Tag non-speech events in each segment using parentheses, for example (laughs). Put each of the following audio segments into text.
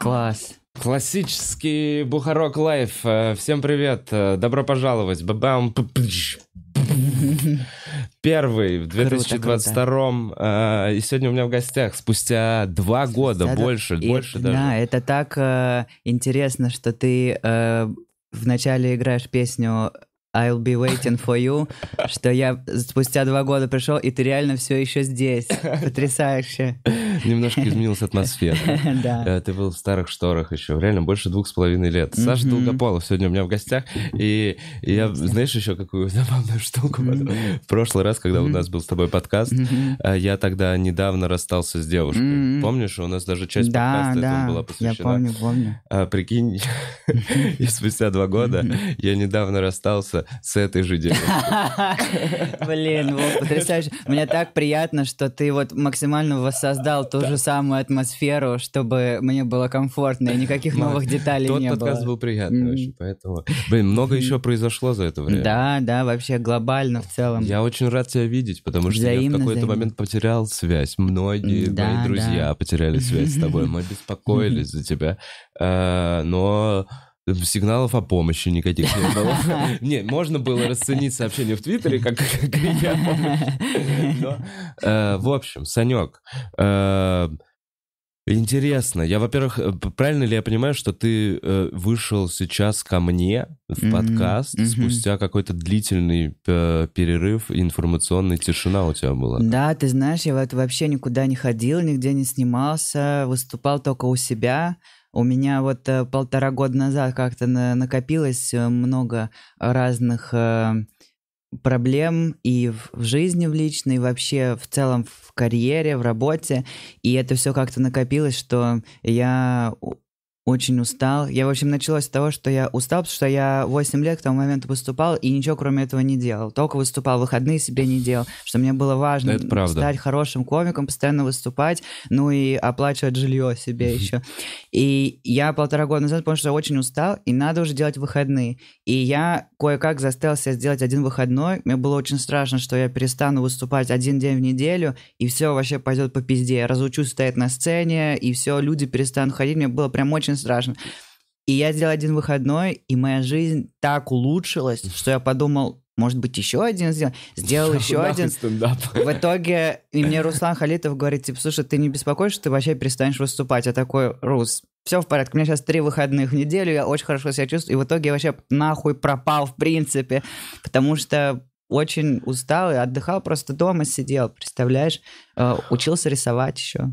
Класс. Классический Бухарок Лайф. Э, всем привет. Э, добро пожаловать. Бабам. Первый в 2022 э, и сегодня у меня в гостях спустя два спустя года, до... больше, и, больше даже. Да, это так э, интересно, что ты э, вначале играешь песню I'll be waiting for you, что я спустя два года пришел, и ты реально все еще здесь. (laughs) Потрясающе. Немножко изменилась атмосфера. (laughs) Да. Э, ты был в старых шторах еще, реально больше двух с половиной лет. Саша Долгополов сегодня у меня в гостях, и я, знаешь, еще какую забавную штуку. В прошлый раз, когда у нас был с тобой подкаст, э, я тогда недавно расстался с девушкой. Помнишь, у нас даже часть подкаста этому была посвящена. я помню, помню. А, прикинь, (laughs) и спустя два года я недавно расстался с этой же девушкой. (laughs) Блин, вот потрясающе. Мне так приятно, что ты вот максимально воссоздал ту же самую атмосферу, чтобы мне было комфортно и никаких (laughs) ну, новых деталей не было. Тот подкаст был приятный очень, поэтому... Блин, много еще произошло за это время. Да, да, вообще глобально в целом. Я очень рад тебя видеть, потому что я в какой-то момент потерял связь. Многие мои друзья потеряли связь с тобой. Мы (laughs) беспокоились за тебя. А, но Сигналов о помощи никаких не было. (laughs) Не, можно было расценить сообщение в Твиттере как э, В общем, Санек, э, Интересно. Я, во-первых, э, правильно ли я понимаю, что ты вышел сейчас ко мне в подкаст спустя какой-то длительный перерыв, информационная тишина у тебя была? Да, ты знаешь, я вот вообще никуда не ходил, нигде не снимался, выступал только у себя. У меня вот э, полтора года назад как-то на, накопилось э, много разных э, проблем и в, в жизни в личной, и вообще в целом в карьере, в работе. И это все как-то накопилось, что я очень устал. Я, в общем, началось с того, что я устал, потому что я 8 лет к тому моменту выступал и ничего кроме этого не делал. Только выступал, выходные себе не делал, что мне было важно Это правда. стать хорошим комиком, постоянно выступать, ну и оплачивать жилье себе еще. И я полтора года назад понял, что я очень устал, и надо уже делать выходные. И я кое-как заставил себя сделать один выходной. Мне было очень страшно, что я перестану выступать один день в неделю, и все вообще пойдет по пизде. Я разучусь стоять на сцене, и все, люди перестанут ходить. Мне было прям очень очень страшно. И я сделал один выходной, и моя жизнь так улучшилась, что я подумал, может быть, еще один сделал. Сделал еще один. В итоге, и мне Руслан Халитов говорит, типа, слушай, ты не беспокоишься, ты вообще перестанешь выступать. Я такой, Рус, все в порядке, у меня сейчас три выходных в неделю, я очень хорошо себя чувствую, и в итоге я вообще нахуй пропал, в принципе, потому что очень устал и отдыхал, просто дома сидел, представляешь? Э, учился рисовать еще.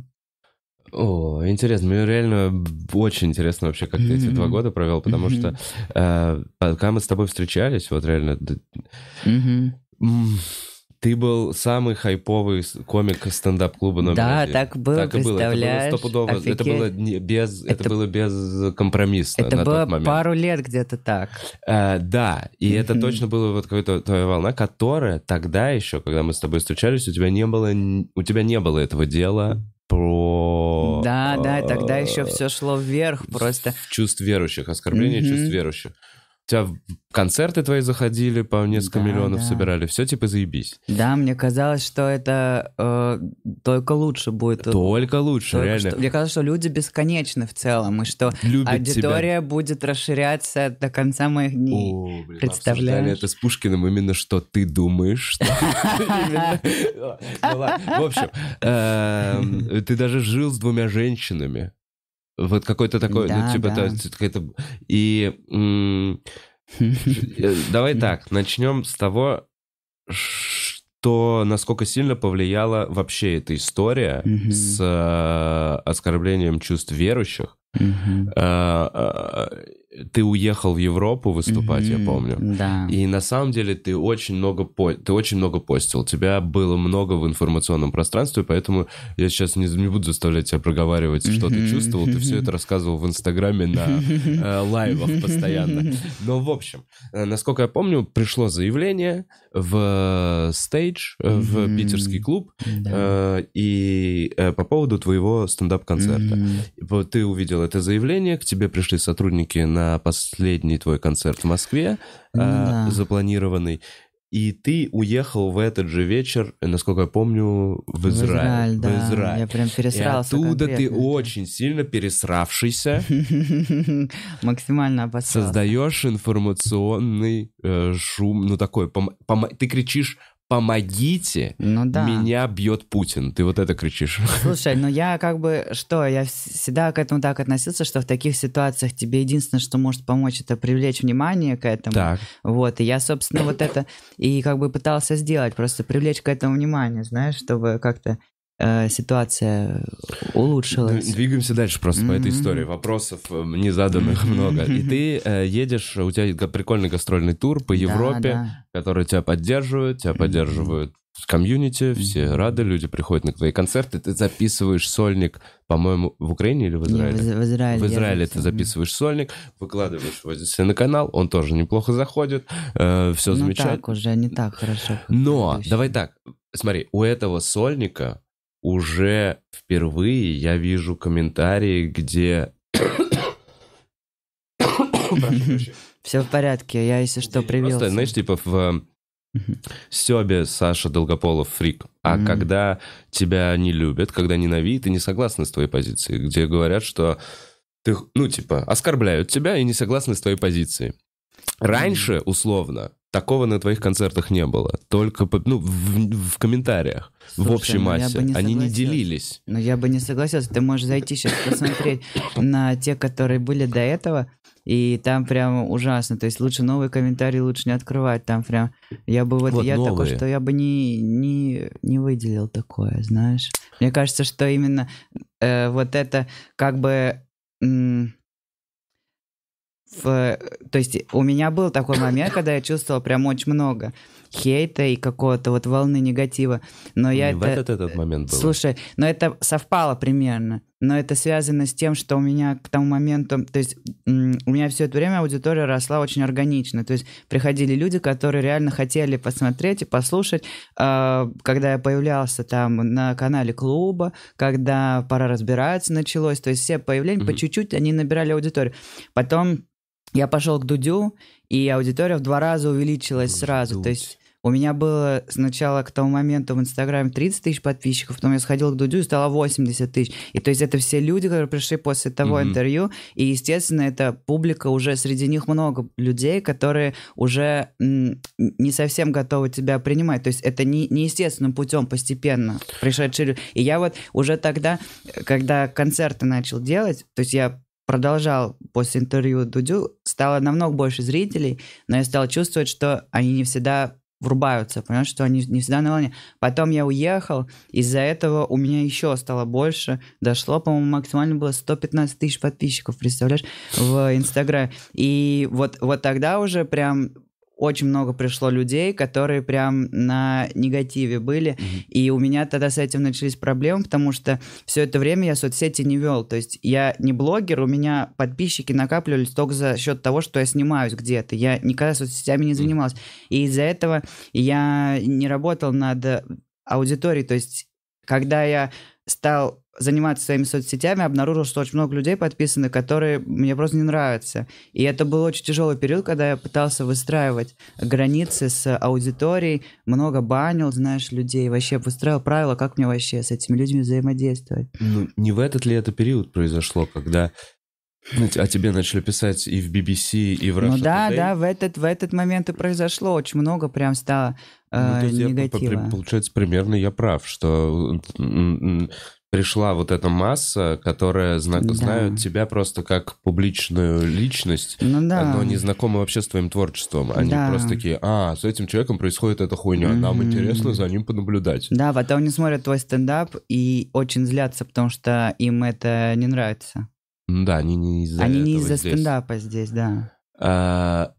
О, интересно. Мне реально очень интересно вообще, как ты эти два года провел, потому что э, пока мы с тобой встречались, вот реально... Ты был самый хайповый комик стендап-клуба номер Да, один. так было, так и представляешь. Было. Это было Это было, не, без, это... это было безкомпромиссно это на было тот момент. пару лет где-то так. А, да, и это точно была вот какая-то твоя волна, которая тогда еще, когда мы с тобой встречались, у тебя не было, у тебя не было этого дела про да, да, тогда э, еще все шло вверх просто. Чувств верующих, оскорбление чувств верующих тебя концерты твои заходили, по несколько да, миллионов да. собирали, все типа заебись. Да, мне казалось, что это э, только лучше будет. Только лучше, только реально. Что, мне казалось, что люди бесконечны в целом, и что Любят аудитория тебя. будет расширяться до конца моих дней. О, блин, Представляешь? это с Пушкиным именно, что ты думаешь. (laughs) Ну, в общем, эм, ты даже жил с двумя женщинами. Вот какой-то такой, ну, да, ну, типа, да. какая-то... И Э, давай так, начнем с того, что насколько сильно повлияла вообще эта история с э, оскорблением чувств верующих ты уехал в Европу выступать, mm-hmm, я помню. Да. И на самом деле ты очень много по... ты очень много постил. Тебя было много в информационном пространстве, поэтому я сейчас не, не буду заставлять тебя проговаривать, mm-hmm. что ты чувствовал. Ты все это рассказывал в Инстаграме на э, лайвах постоянно. (laughs) Но в общем, э, насколько я помню, пришло заявление, в э, стейдж, mm-hmm. в питерский клуб, да. Э, и по поводу твоего стендап-концерта. Mm-hmm. Ты увидел это заявление, к тебе пришли сотрудники на последний твой концерт в Москве, а, да. запланированный. И ты уехал в этот же вечер, насколько я помню, в Израиль. В Израиль, да. В Израиль. Я прям пересрался. И оттуда ты это. очень сильно пересравшийся. (laughs) Максимально обосрался. Создаешь информационный э, шум, ну такой, ты кричишь помогите, ну, да. меня бьет Путин. Ты вот это кричишь. Слушай, ну я (laughs) как бы, что, я всегда к этому так относился, что в таких ситуациях тебе единственное, что может помочь, это привлечь внимание к этому. Так. Вот, и я, собственно, вот это и как бы пытался сделать, просто привлечь к этому внимание, знаешь, чтобы как-то Э, ситуация улучшилась. Двигаемся дальше просто mm-hmm. по этой истории. Вопросов э, не заданных много. И ты (laughs) э, едешь, у тебя прикольный гастрольный тур по Европе, да, да. который тебя поддерживает, тебя mm-hmm. поддерживают комьюнити, все рады, люди приходят на твои концерты, ты записываешь сольник, по-моему, в Украине или в Израиле? Не, в, в Израиле. В Израиле ты записываешь сольник, выкладываешь его здесь на канал, он тоже неплохо заходит, э, все ну, замечательно. так уже, не так хорошо. Но, давай так, смотри, у этого сольника уже впервые я вижу комментарии, где... Все в порядке, я, если что, привился. Просто, знаешь, типа в эм, Себе Саша Долгополов фрик. А когда тебя не любят, когда ненавидят и не согласны с твоей позицией, где говорят, что ты, ну, типа, оскорбляют тебя и не согласны с твоей позицией. Раньше, условно, Такого на твоих концертах не было. Только ну, в, в комментариях, Слушай, в общей ну, массе. Не Они не делились. Но ну, я бы не согласился. Ты можешь зайти сейчас посмотреть (coughs) на те, которые были до этого, и там прям ужасно. То есть лучше новые комментарии лучше не открывать. Там прям я бы вот, вот я новые. такой, что я бы не, не, не выделил такое, знаешь. Мне кажется, что именно э, вот это как бы... М- в... То есть у меня был такой момент, когда я чувствовала прям очень много хейта и какого-то вот волны негатива. Но я это... этот, этот момент был. Слушай, но это совпало примерно. Но это связано с тем, что у меня к тому моменту... То есть у меня все это время аудитория росла очень органично. То есть приходили люди, которые реально хотели посмотреть и послушать. А, когда я появлялся там на канале клуба, когда «Пора разбираться» началось. То есть все появления mm по чуть-чуть, они набирали аудиторию. Потом я пошел к Дудю, и аудитория в два раза увеличилась Дудь. сразу. То есть у меня было сначала к тому моменту в Инстаграме 30 тысяч подписчиков, потом я сходил к Дудю и стало 80 тысяч. И то есть это все люди, которые пришли после того mm-hmm. интервью, и, естественно, это публика, уже среди них много людей, которые уже не совсем готовы тебя принимать. То есть это не, неестественным путем постепенно пришедшие люди. И я вот уже тогда, когда концерты начал делать, то есть я продолжал после интервью Дудю, стало намного больше зрителей, но я стал чувствовать, что они не всегда врубаются, понимаешь, что они не всегда на волне. Потом я уехал, из-за этого у меня еще стало больше, дошло, по-моему, максимально было 115 тысяч подписчиков, представляешь, в Инстаграме. И вот, вот тогда уже прям очень много пришло людей, которые прям на негативе были. Mm-hmm. И у меня тогда с этим начались проблемы, потому что все это время я соцсети не вел. То есть я не блогер, у меня подписчики накапливались только за счет того, что я снимаюсь где-то. Я никогда соцсетями не занимался. И из-за этого я не работал над аудиторией. То есть когда я стал заниматься своими соцсетями, обнаружил, что очень много людей подписаны, которые мне просто не нравятся. И это был очень тяжелый период, когда я пытался выстраивать границы с аудиторией, много банил, знаешь, людей, вообще выстраивал правила, как мне вообще с этими людьми взаимодействовать. Ну, не в этот ли это период произошло, когда ну, а тебе начали писать и в BBC, и в Russia Ну да, Today. да, в этот, в этот момент и произошло. Очень много прям стало э, ну, негатива. Я, получается, примерно я прав, что пришла вот эта масса, которая зна- да. знают тебя просто как публичную личность, ну, да. А, но не знакома вообще с твоим творчеством. Они да. просто такие, а, с этим человеком происходит эта хуйня, mm-hmm. нам интересно за ним понаблюдать. Да, потом а они смотрят твой стендап и очень злятся, потому что им это не нравится. Да, они не из-за Они не из-за здесь. стендапа здесь, да. А,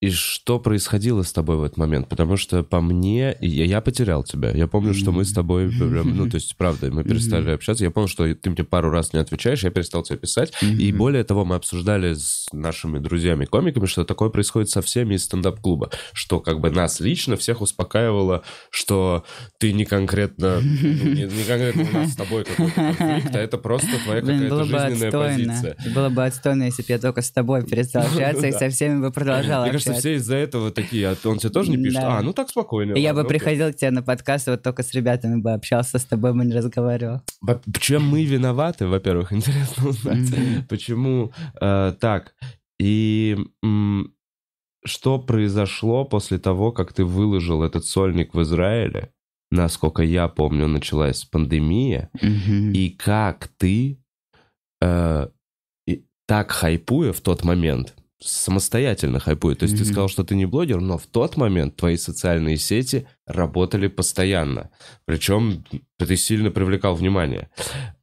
и что происходило с тобой в этот момент? Потому что по мне, я, я потерял тебя. Я помню, что мы с тобой, ну, то есть, правда, мы перестали общаться. Я помню, что ты мне пару раз не отвечаешь, я перестал тебе писать. И более того, мы обсуждали с нашими друзьями-комиками, что такое происходит со всеми из стендап-клуба. Что как бы нас лично всех успокаивало, что ты не конкретно, ну, не, не конкретно у нас с тобой какой-то конфликт, а это просто твоя какая-то жизненная отстойно. позиция. Было бы отстойно, если бы я только с тобой перестал (laughs) ну общаться и со всеми бы продолжал общаться если все из-за этого такие, а он тебе тоже не пишет? Да. А, ну так спокойно. Я ладно, бы окей. приходил к тебе на подкаст, вот только с ребятами бы общался, с тобой бы не разговаривал. Чем мы виноваты, во-первых, (laughs) интересно узнать. Почему э, так? И что произошло после того, как ты выложил этот сольник в Израиле? Насколько я помню, началась пандемия. И как ты, э, так хайпуя в тот момент, самостоятельно хайпует. То есть mm-hmm. ты сказал, что ты не блогер, но в тот момент твои социальные сети работали постоянно. Причем ты сильно привлекал внимание.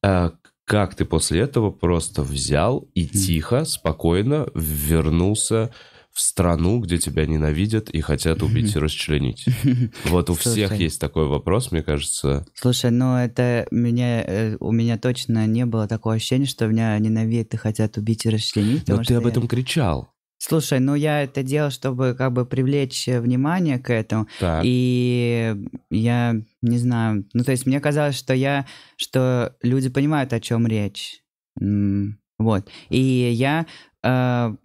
А как ты после этого просто взял и mm-hmm. тихо, спокойно вернулся в страну, где тебя ненавидят и хотят убить и (laughs) расчленить? (laughs) Вот у всех есть такой вопрос, мне кажется. Слушай, ну это меня, э, у меня точно не было такого ощущения, что меня ненавидят и хотят убить и расчленить. Но ты об этом кричал. Слушай, ну я это делал, чтобы как бы привлечь э, внимание к этому. Так. И я не знаю, ну то есть мне казалось, что я, что люди понимают, о чем речь. Вот. И я э,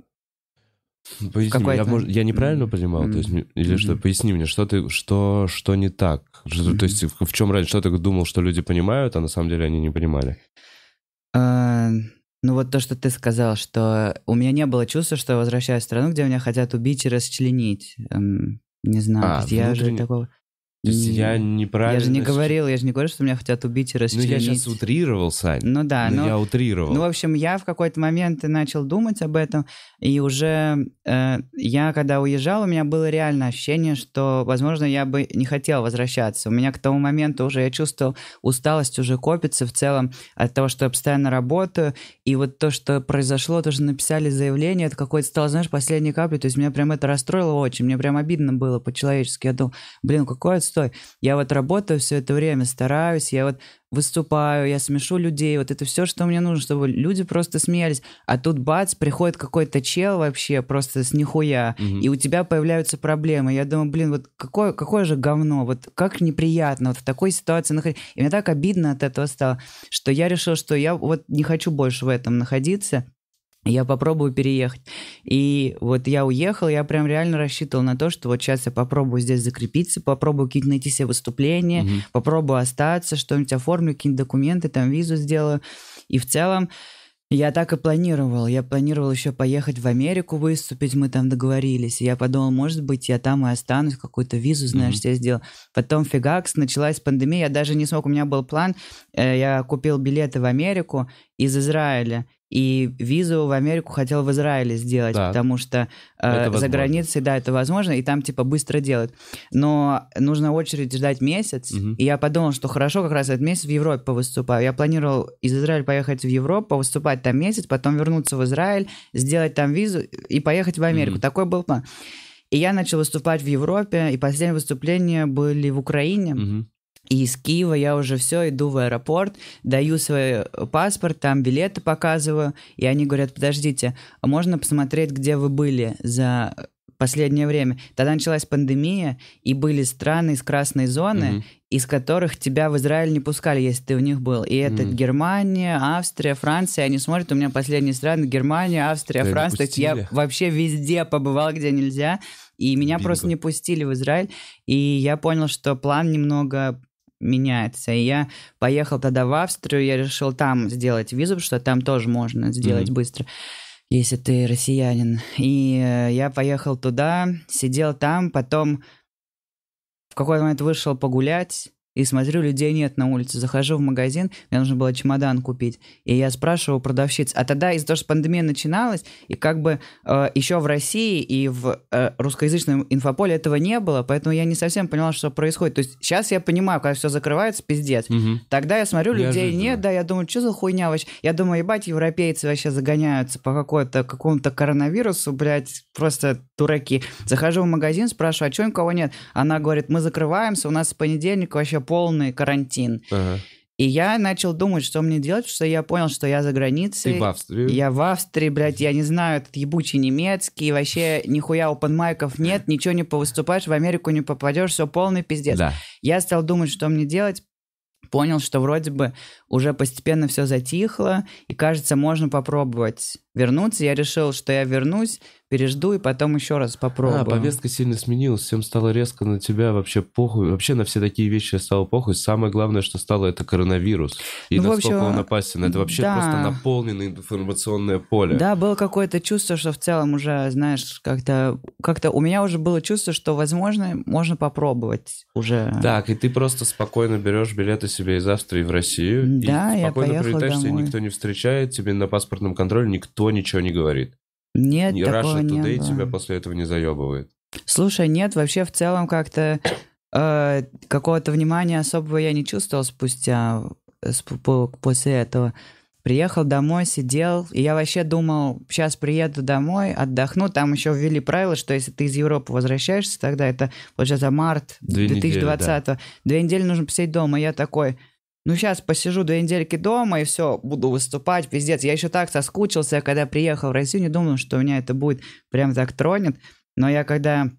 Поясни, я, может, я неправильно понимал, mm-hmm. то есть, или mm-hmm. что? Поясни мне, что ты, что, что не так? Что, mm-hmm. То есть, в, в чем раньше, что ты думал, что люди понимают, а на самом деле они не понимали? А, ну вот то, что ты сказал, что у меня не было чувства, что я возвращаюсь в страну, где меня хотят убить и расчленить. Эм, не знаю, а, я внутренне... же такого. То есть я неправильно... Я же не говорил, я же не говорил, что меня хотят убить и расчленить. Ну, я сейчас утрировал, Сань. Ну да. Но, ну, ну, я утрировал. Ну, в общем, я в какой-то момент начал думать об этом, и уже э, я, когда уезжал, у меня было реально ощущение, что, возможно, я бы не хотел возвращаться. У меня к тому моменту уже я чувствовал усталость уже копится в целом от того, что я постоянно работаю, и вот то, что произошло, тоже написали заявление, это какой-то стало, знаешь, последней каплей, то есть меня прям это расстроило очень, мне прям обидно было по-человечески. Я думал, блин, какое пустой. Я вот работаю все это время, стараюсь, я вот выступаю, я смешу людей, вот это все, что мне нужно, чтобы люди просто смеялись. А тут бац, приходит какой-то чел вообще просто с нихуя, угу. и у тебя появляются проблемы. Я думаю, блин, вот какое, какое же говно, вот как неприятно вот в такой ситуации находиться. И мне так обидно от этого стало, что я решил, что я вот не хочу больше в этом находиться я попробую переехать. И вот я уехал, я прям реально рассчитывал на то, что вот сейчас я попробую здесь закрепиться, попробую какие-то найти себе выступления, mm попробую остаться, что-нибудь оформлю, какие-нибудь документы, там визу сделаю. И в целом я так и планировал. Я планировал еще поехать в Америку выступить, мы там договорились. я подумал, может быть, я там и останусь, какую-то визу, знаешь, себе hmm сделал. Потом фигакс, началась пандемия, я даже не смог, у меня был план, э, я купил билеты в Америку из Израиля, и визу в Америку хотел в Израиле сделать, да. потому что э, за границей, да, это возможно, и там типа быстро делают. Но нужно очередь ждать месяц, угу. и я подумал, что хорошо, как раз этот месяц в Европе повыступаю. Я планировал из Израиля поехать в Европу, выступать там месяц, потом вернуться в Израиль, сделать там визу и поехать в Америку. Угу. Такой был план. И я начал выступать в Европе, и последние выступления были в Украине. Угу. И из Киева я уже все, иду в аэропорт, даю свой э, паспорт, там билеты показываю, и они говорят, подождите, а можно посмотреть, где вы были за э, последнее время. Тогда началась пандемия, и были страны из красной зоны, mm-hmm. из которых тебя в Израиль не пускали, если ты у них был. И это mm-hmm. Германия, Австрия, Франция. Они смотрят, у меня последние страны Германия, Австрия, да, Франция. То есть я вообще везде побывал, где нельзя. И меня Бинго. просто не пустили в Израиль. И я понял, что план немного меняется. И я поехал тогда в Австрию, я решил там сделать визу, что там тоже можно сделать mm-hmm. быстро, если ты россиянин. И э, я поехал туда, сидел там, потом в какой-то момент вышел погулять, и смотрю, людей нет на улице. Захожу в магазин, мне нужно было чемодан купить. И я спрашиваю продавщиц. А тогда из-за того, что пандемия начиналась, и как бы э, еще в России и в э, русскоязычном инфополе этого не было, поэтому я не совсем поняла, что происходит. То есть сейчас я понимаю, когда все закрывается, пиздец. Угу. Тогда я смотрю, людей я нет, да, я думаю, что за хуйня вообще? Я думаю, ебать, европейцы вообще загоняются по какой-то, какому-то коронавирусу, блядь, просто дураки. Захожу в магазин, спрашиваю, а что никого нет? Она говорит, мы закрываемся, у нас с понедельника вообще уже полный карантин. Ага. И я начал думать, что мне делать, что я понял, что я за границей. Ты в Австрии. Я в Австрии, блядь, я не знаю этот ебучий немецкий, вообще нихуя опенмайков нет, ничего не повыступаешь, в Америку не попадешь, все полный пиздец. Да. Я стал думать, что мне делать, понял, что вроде бы уже постепенно все затихло, и кажется, можно попробовать вернуться. Я решил, что я вернусь, пережду и потом еще раз попробую. А, повестка сильно сменилась, всем стало резко на тебя вообще похуй. Вообще на все такие вещи стало похуй. Самое главное, что стало, это коронавирус. И ну, насколько общем, он опасен. Это вообще да. просто наполненное информационное поле. Да, было какое-то чувство, что в целом уже, знаешь, как-то... Как-то у меня уже было чувство, что, возможно, можно попробовать уже. Так, и ты просто спокойно берешь билеты себе из Австрии в Россию. Да, и спокойно я поехала прилетаешь, домой. тебя никто не встречает, тебе на паспортном контроле никто ничего не говорит. Нет, и такого Russia не Today было. тебя после этого не заебывает. Слушай, нет, вообще в целом как-то э, какого-то внимания особого я не чувствовал спустя э, сп- после этого. Приехал домой, сидел, и я вообще думал, сейчас приеду домой, отдохну. Там еще ввели правило, что если ты из Европы возвращаешься, тогда это, за март Две 2020 недели, да. Две недели нужно посидеть дома. Я такой, ну сейчас посижу две недельки дома и все, буду выступать, пиздец. Я еще так соскучился, когда приехал в Россию, не думал, что у меня это будет прям так тронет. Но я когда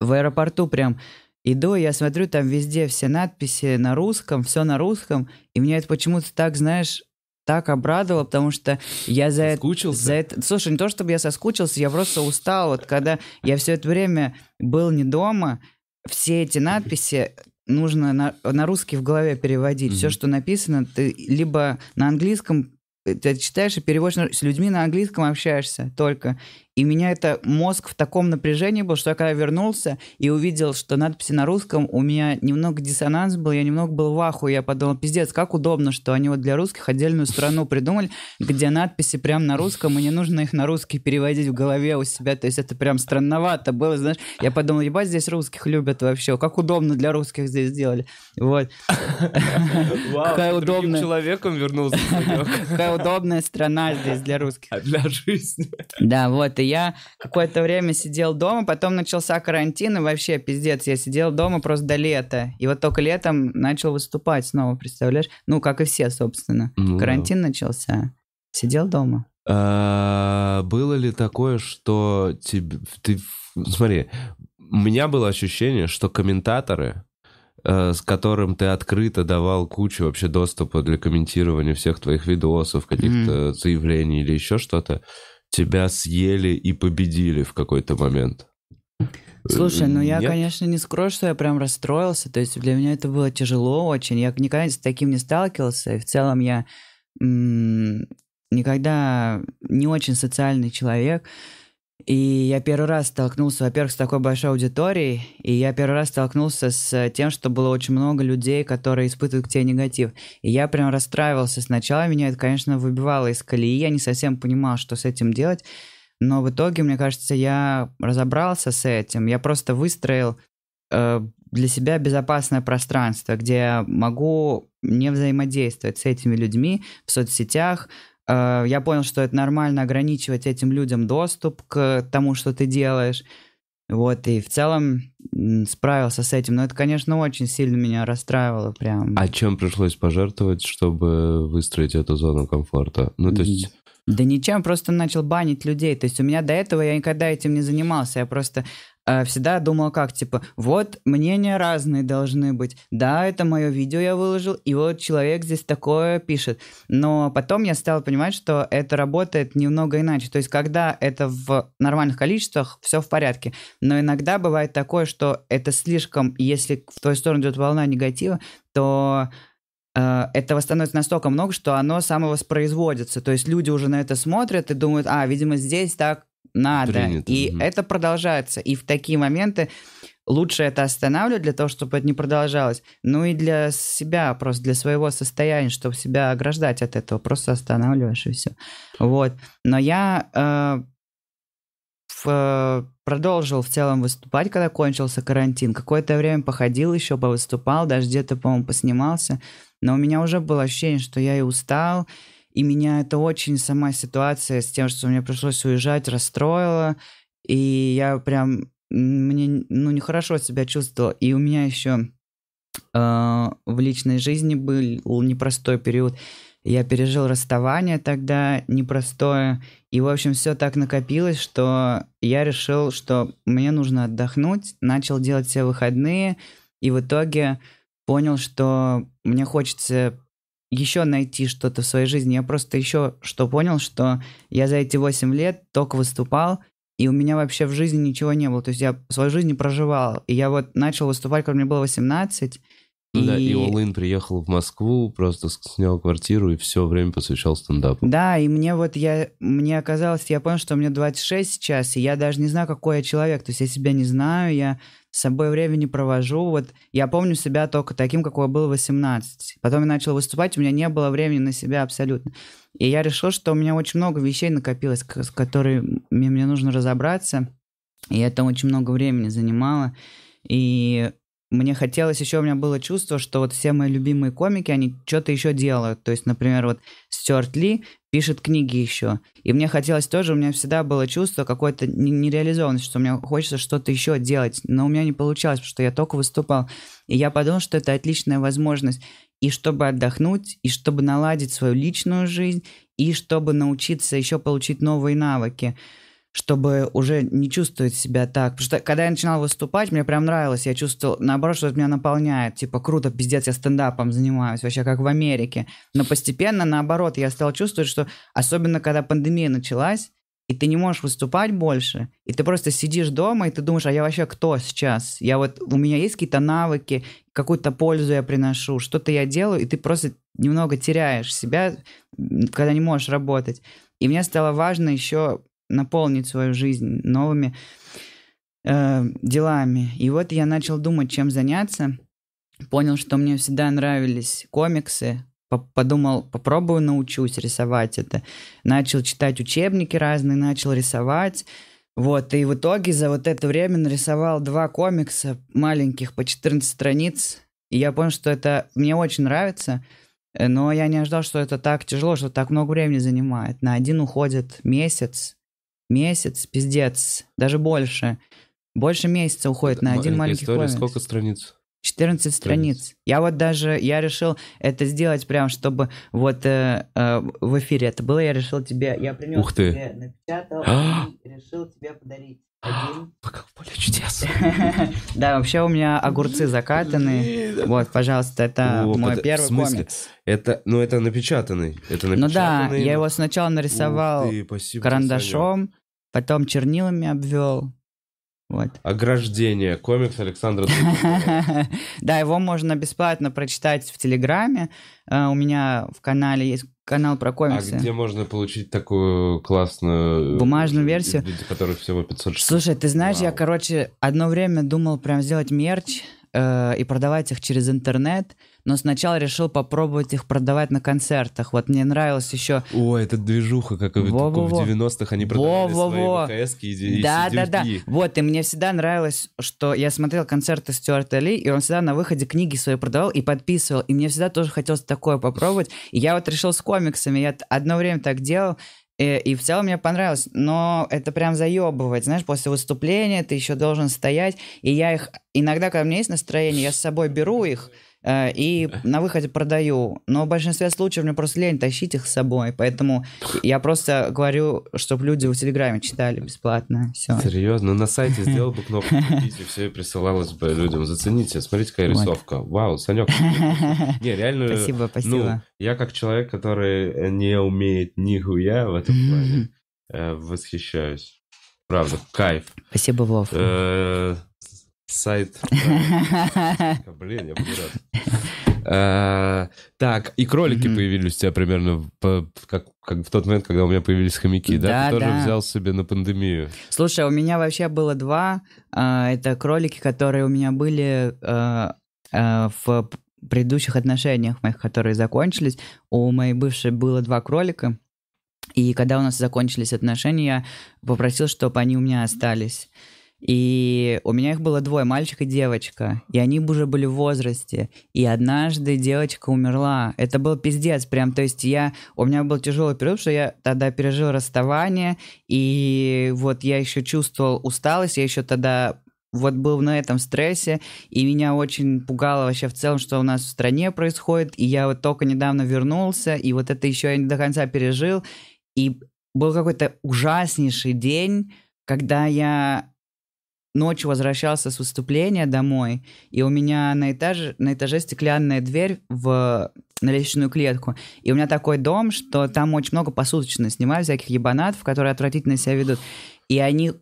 в аэропорту прям иду, я смотрю, там везде все надписи на русском, все на русском, и меня это почему-то так, знаешь, так обрадовало, потому что я за это, за это... Слушай, не то чтобы я соскучился, я просто устал. Вот когда я все это время был не дома, все эти надписи, (laughs) нужно на, на русский в голове переводить. Mm-hmm. Все, что написано, ты либо на английском э, ты читаешь и переводишь, с людьми на английском общаешься только. И меня это мозг в таком напряжении был, что я когда вернулся и увидел, что надписи на русском, у меня немного диссонанс был, я немного был в аху. Я подумал, пиздец, как удобно, что они вот для русских отдельную страну придумали, где надписи прям на русском, и не нужно их на русский переводить в голове у себя. То есть это прям странновато было, знаешь. Я подумал, ебать, здесь русских любят вообще. Как удобно для русских здесь сделали. Вот. Какая удобная... человеком вернулся. (laughs) Какая удобная страна здесь для русских. А для жизни. Да, вот. И я какое-то время сидел дома, потом начался карантин, и вообще пиздец, я сидел дома просто до лета. И вот только летом начал выступать снова, представляешь? Ну, как и все, собственно. Ну, карантин да. начался. Сидел дома. А, было ли такое, что тебе... ты... Смотри, у меня было ощущение, что комментаторы э, с которым ты открыто давал кучу вообще доступа для комментирования всех твоих видосов, каких-то mm заявлений или еще что-то, тебя съели и победили в какой-то момент? Слушай, ну я, Нет? конечно, не скрою, что я прям расстроился. То есть для меня это было тяжело очень. Я никогда с таким не сталкивался. И в целом я м- никогда не очень социальный человек. И я первый раз столкнулся, во-первых, с такой большой аудиторией, и я первый раз столкнулся с э, тем, что было очень много людей, которые испытывают к тебе негатив. И я прям расстраивался сначала, меня это, конечно, выбивало из колеи, я не совсем понимал, что с этим делать. Но в итоге, мне кажется, я разобрался с этим, я просто выстроил э, для себя безопасное пространство, где я могу не взаимодействовать с этими людьми в соцсетях, Э, я понял, что это нормально ограничивать этим людям доступ к тому, что ты делаешь. Вот, и в целом справился с этим. Но это, конечно, очень сильно меня расстраивало прям. А чем пришлось пожертвовать, чтобы выстроить эту зону комфорта? Ну, то есть... Да ничем, просто начал банить людей. То есть у меня до этого я никогда этим не занимался. Я просто а, всегда думал как, типа, вот мнения разные должны быть. Да, это мое видео я выложил, и вот человек здесь такое пишет. Но потом я стал понимать, что это работает немного иначе. То есть, когда это в нормальных количествах, все в порядке. Но иногда бывает такое, что это слишком, если в твою сторону идет волна негатива, то а, этого становится настолько много, что оно самовоспроизводится. То есть люди уже на это смотрят и думают, а, видимо, здесь так надо. Принято. И угу. это продолжается. И в такие моменты лучше это останавливать для того, чтобы это не продолжалось. Ну и для себя, просто для своего состояния, чтобы себя ограждать от этого. Просто останавливаешь и все. Вот. Но я э, в, э, продолжил в целом выступать, когда кончился карантин. Какое-то время походил еще, повыступал, даже где-то, по-моему, поснимался. Но у меня уже было ощущение, что я и устал, и меня это очень сама ситуация с тем, что мне пришлось уезжать, расстроила. И я прям, мне, ну, нехорошо себя чувствовал. И у меня еще э, а, в личной жизни был непростой период. Я пережил расставание тогда непростое. И, в общем, все так накопилось, что я решил, что мне нужно отдохнуть. Начал делать все выходные. И в итоге понял, что мне хочется еще найти что-то в своей жизни. Я просто еще что понял, что я за эти 8 лет только выступал, и у меня вообще в жизни ничего не было. То есть я свою жизнь не проживал. И я вот начал выступать, когда мне было 18. Ну и... Да, и Олын приехал в Москву, просто снял квартиру и все время посвящал стендапу. Да, и мне вот я, мне оказалось, я понял, что мне 26 сейчас, и я даже не знаю, какой я человек. То есть я себя не знаю, я с собой времени провожу. Вот я помню себя только таким, какой я был 18. Потом я начал выступать, у меня не было времени на себя абсолютно. И я решил, что у меня очень много вещей накопилось, с которыми мне нужно разобраться. И это очень много времени занимало. И мне хотелось еще, у меня было чувство, что вот все мои любимые комики, они что-то еще делают. То есть, например, вот Стюарт Ли пишет книги еще. И мне хотелось тоже, у меня всегда было чувство какой-то нереализованности, что мне хочется что-то еще делать. Но у меня не получалось, потому что я только выступал. И я подумал, что это отличная возможность и чтобы отдохнуть, и чтобы наладить свою личную жизнь, и чтобы научиться еще получить новые навыки чтобы уже не чувствовать себя так. Потому что когда я начинал выступать, мне прям нравилось. Я чувствовал, наоборот, что это меня наполняет. Типа, круто, пиздец, я стендапом занимаюсь, вообще как в Америке. Но постепенно, наоборот, я стал чувствовать, что особенно когда пандемия началась, и ты не можешь выступать больше, и ты просто сидишь дома, и ты думаешь, а я вообще кто сейчас? Я вот, у меня есть какие-то навыки, какую-то пользу я приношу, что-то я делаю, и ты просто немного теряешь себя, когда не можешь работать. И мне стало важно еще наполнить свою жизнь новыми э, делами. И вот я начал думать, чем заняться. Понял, что мне всегда нравились комиксы. Подумал, попробую научусь рисовать это. Начал читать учебники разные, начал рисовать. Вот, и в итоге за вот это время нарисовал два комикса маленьких по 14 страниц. И я понял, что это мне очень нравится, э, но я не ожидал, что это так тяжело, что так много времени занимает. На один уходит месяц, Месяц, пиздец, даже больше. Больше месяца уходит это на один э, маленький история, комикс. Сколько страниц? 14 страниц. страниц. Я вот даже, я решил это сделать прям, чтобы вот э, э, в эфире это было, я решил тебе, я принес Ух ты. тебе, напечатал а? и решил тебе подарить. Один. (gasps) Поле чудес. (laughs) Да, вообще у меня огурцы закатаны. Вот, пожалуйста, это мой первый комикс. Это, ну это напечатанный. Это напечатанный. Ну да, я его сначала нарисовал карандашом, потом чернилами обвел. Вот. Ограждение. Комикс Александра (laughs) Да, его можно бесплатно прочитать в Телеграме. Э, у меня в канале есть канал про а комиксы. А где можно получить такую классную... Э, Бумажную версию? Для которых всего 500 штук. Слушай, ты знаешь, я, короче, одно время думал прям сделать мерч э, и продавать их через интернет но сначала решил попробовать их продавать на концертах. Вот мне нравилось еще... О, это движуха, как во, во, во. в 90-х они продавали во, во, свои во. ВХС и, да, и Да, да, да. Вот, и мне всегда нравилось, что я смотрел концерты Стюарта Ли, и он всегда на выходе книги свои продавал и подписывал. И мне всегда тоже хотелось такое попробовать. И я вот решил с комиксами. Я одно время так делал. И, э, и в целом мне понравилось, но это прям заебывает, знаешь, после выступления ты еще должен стоять, и я их иногда, когда у меня есть настроение, я с собой беру их, Э, и э. на выходе продаю. Но в большинстве случаев мне просто лень тащить их с собой, поэтому я просто говорю, чтобы люди в Телеграме читали бесплатно. Все. Серьезно? на сайте (laughs) сделал бы кнопку «Купить», и все и присылалось бы людям. Зацените, смотрите, какая рисовка. Вау, Санек. Не, реально... Спасибо, ну, спасибо. Ну, я как человек, который не умеет нихуя в этом плане, э, восхищаюсь. Правда, кайф. Спасибо, Вов. Сайт. (laughs) Типа, блин, я буду э, Так, и кролики появились у тебя примерно как в тот момент, когда у меня появились хомяки, да? Ты тоже взял себе на пандемию. Слушай, а у меня вообще было два. Э, это кролики, которые у меня были э, в предыдущих отношениях моих, которые закончились. У моей бывшей было два кролика. И когда у нас закончились отношения, я попросил, чтобы они у меня остались. И у меня их было двое, мальчик и девочка. И они уже были в возрасте. И однажды девочка умерла. Это был пиздец прям. То есть я... У меня был тяжелый период, что я тогда пережил расставание. И вот я еще чувствовал усталость. Я еще тогда вот был на этом стрессе, и меня очень пугало вообще в целом, что у нас в стране происходит, и я вот только недавно вернулся, и вот это еще я не до конца пережил, и был какой-то ужаснейший день, когда я ночью возвращался с выступления домой, и у меня на этаже, на этаже стеклянная дверь в, на лестничную клетку. И у меня такой дом, что там очень много посуточно снимают всяких ебанатов, которые отвратительно себя ведут. И они...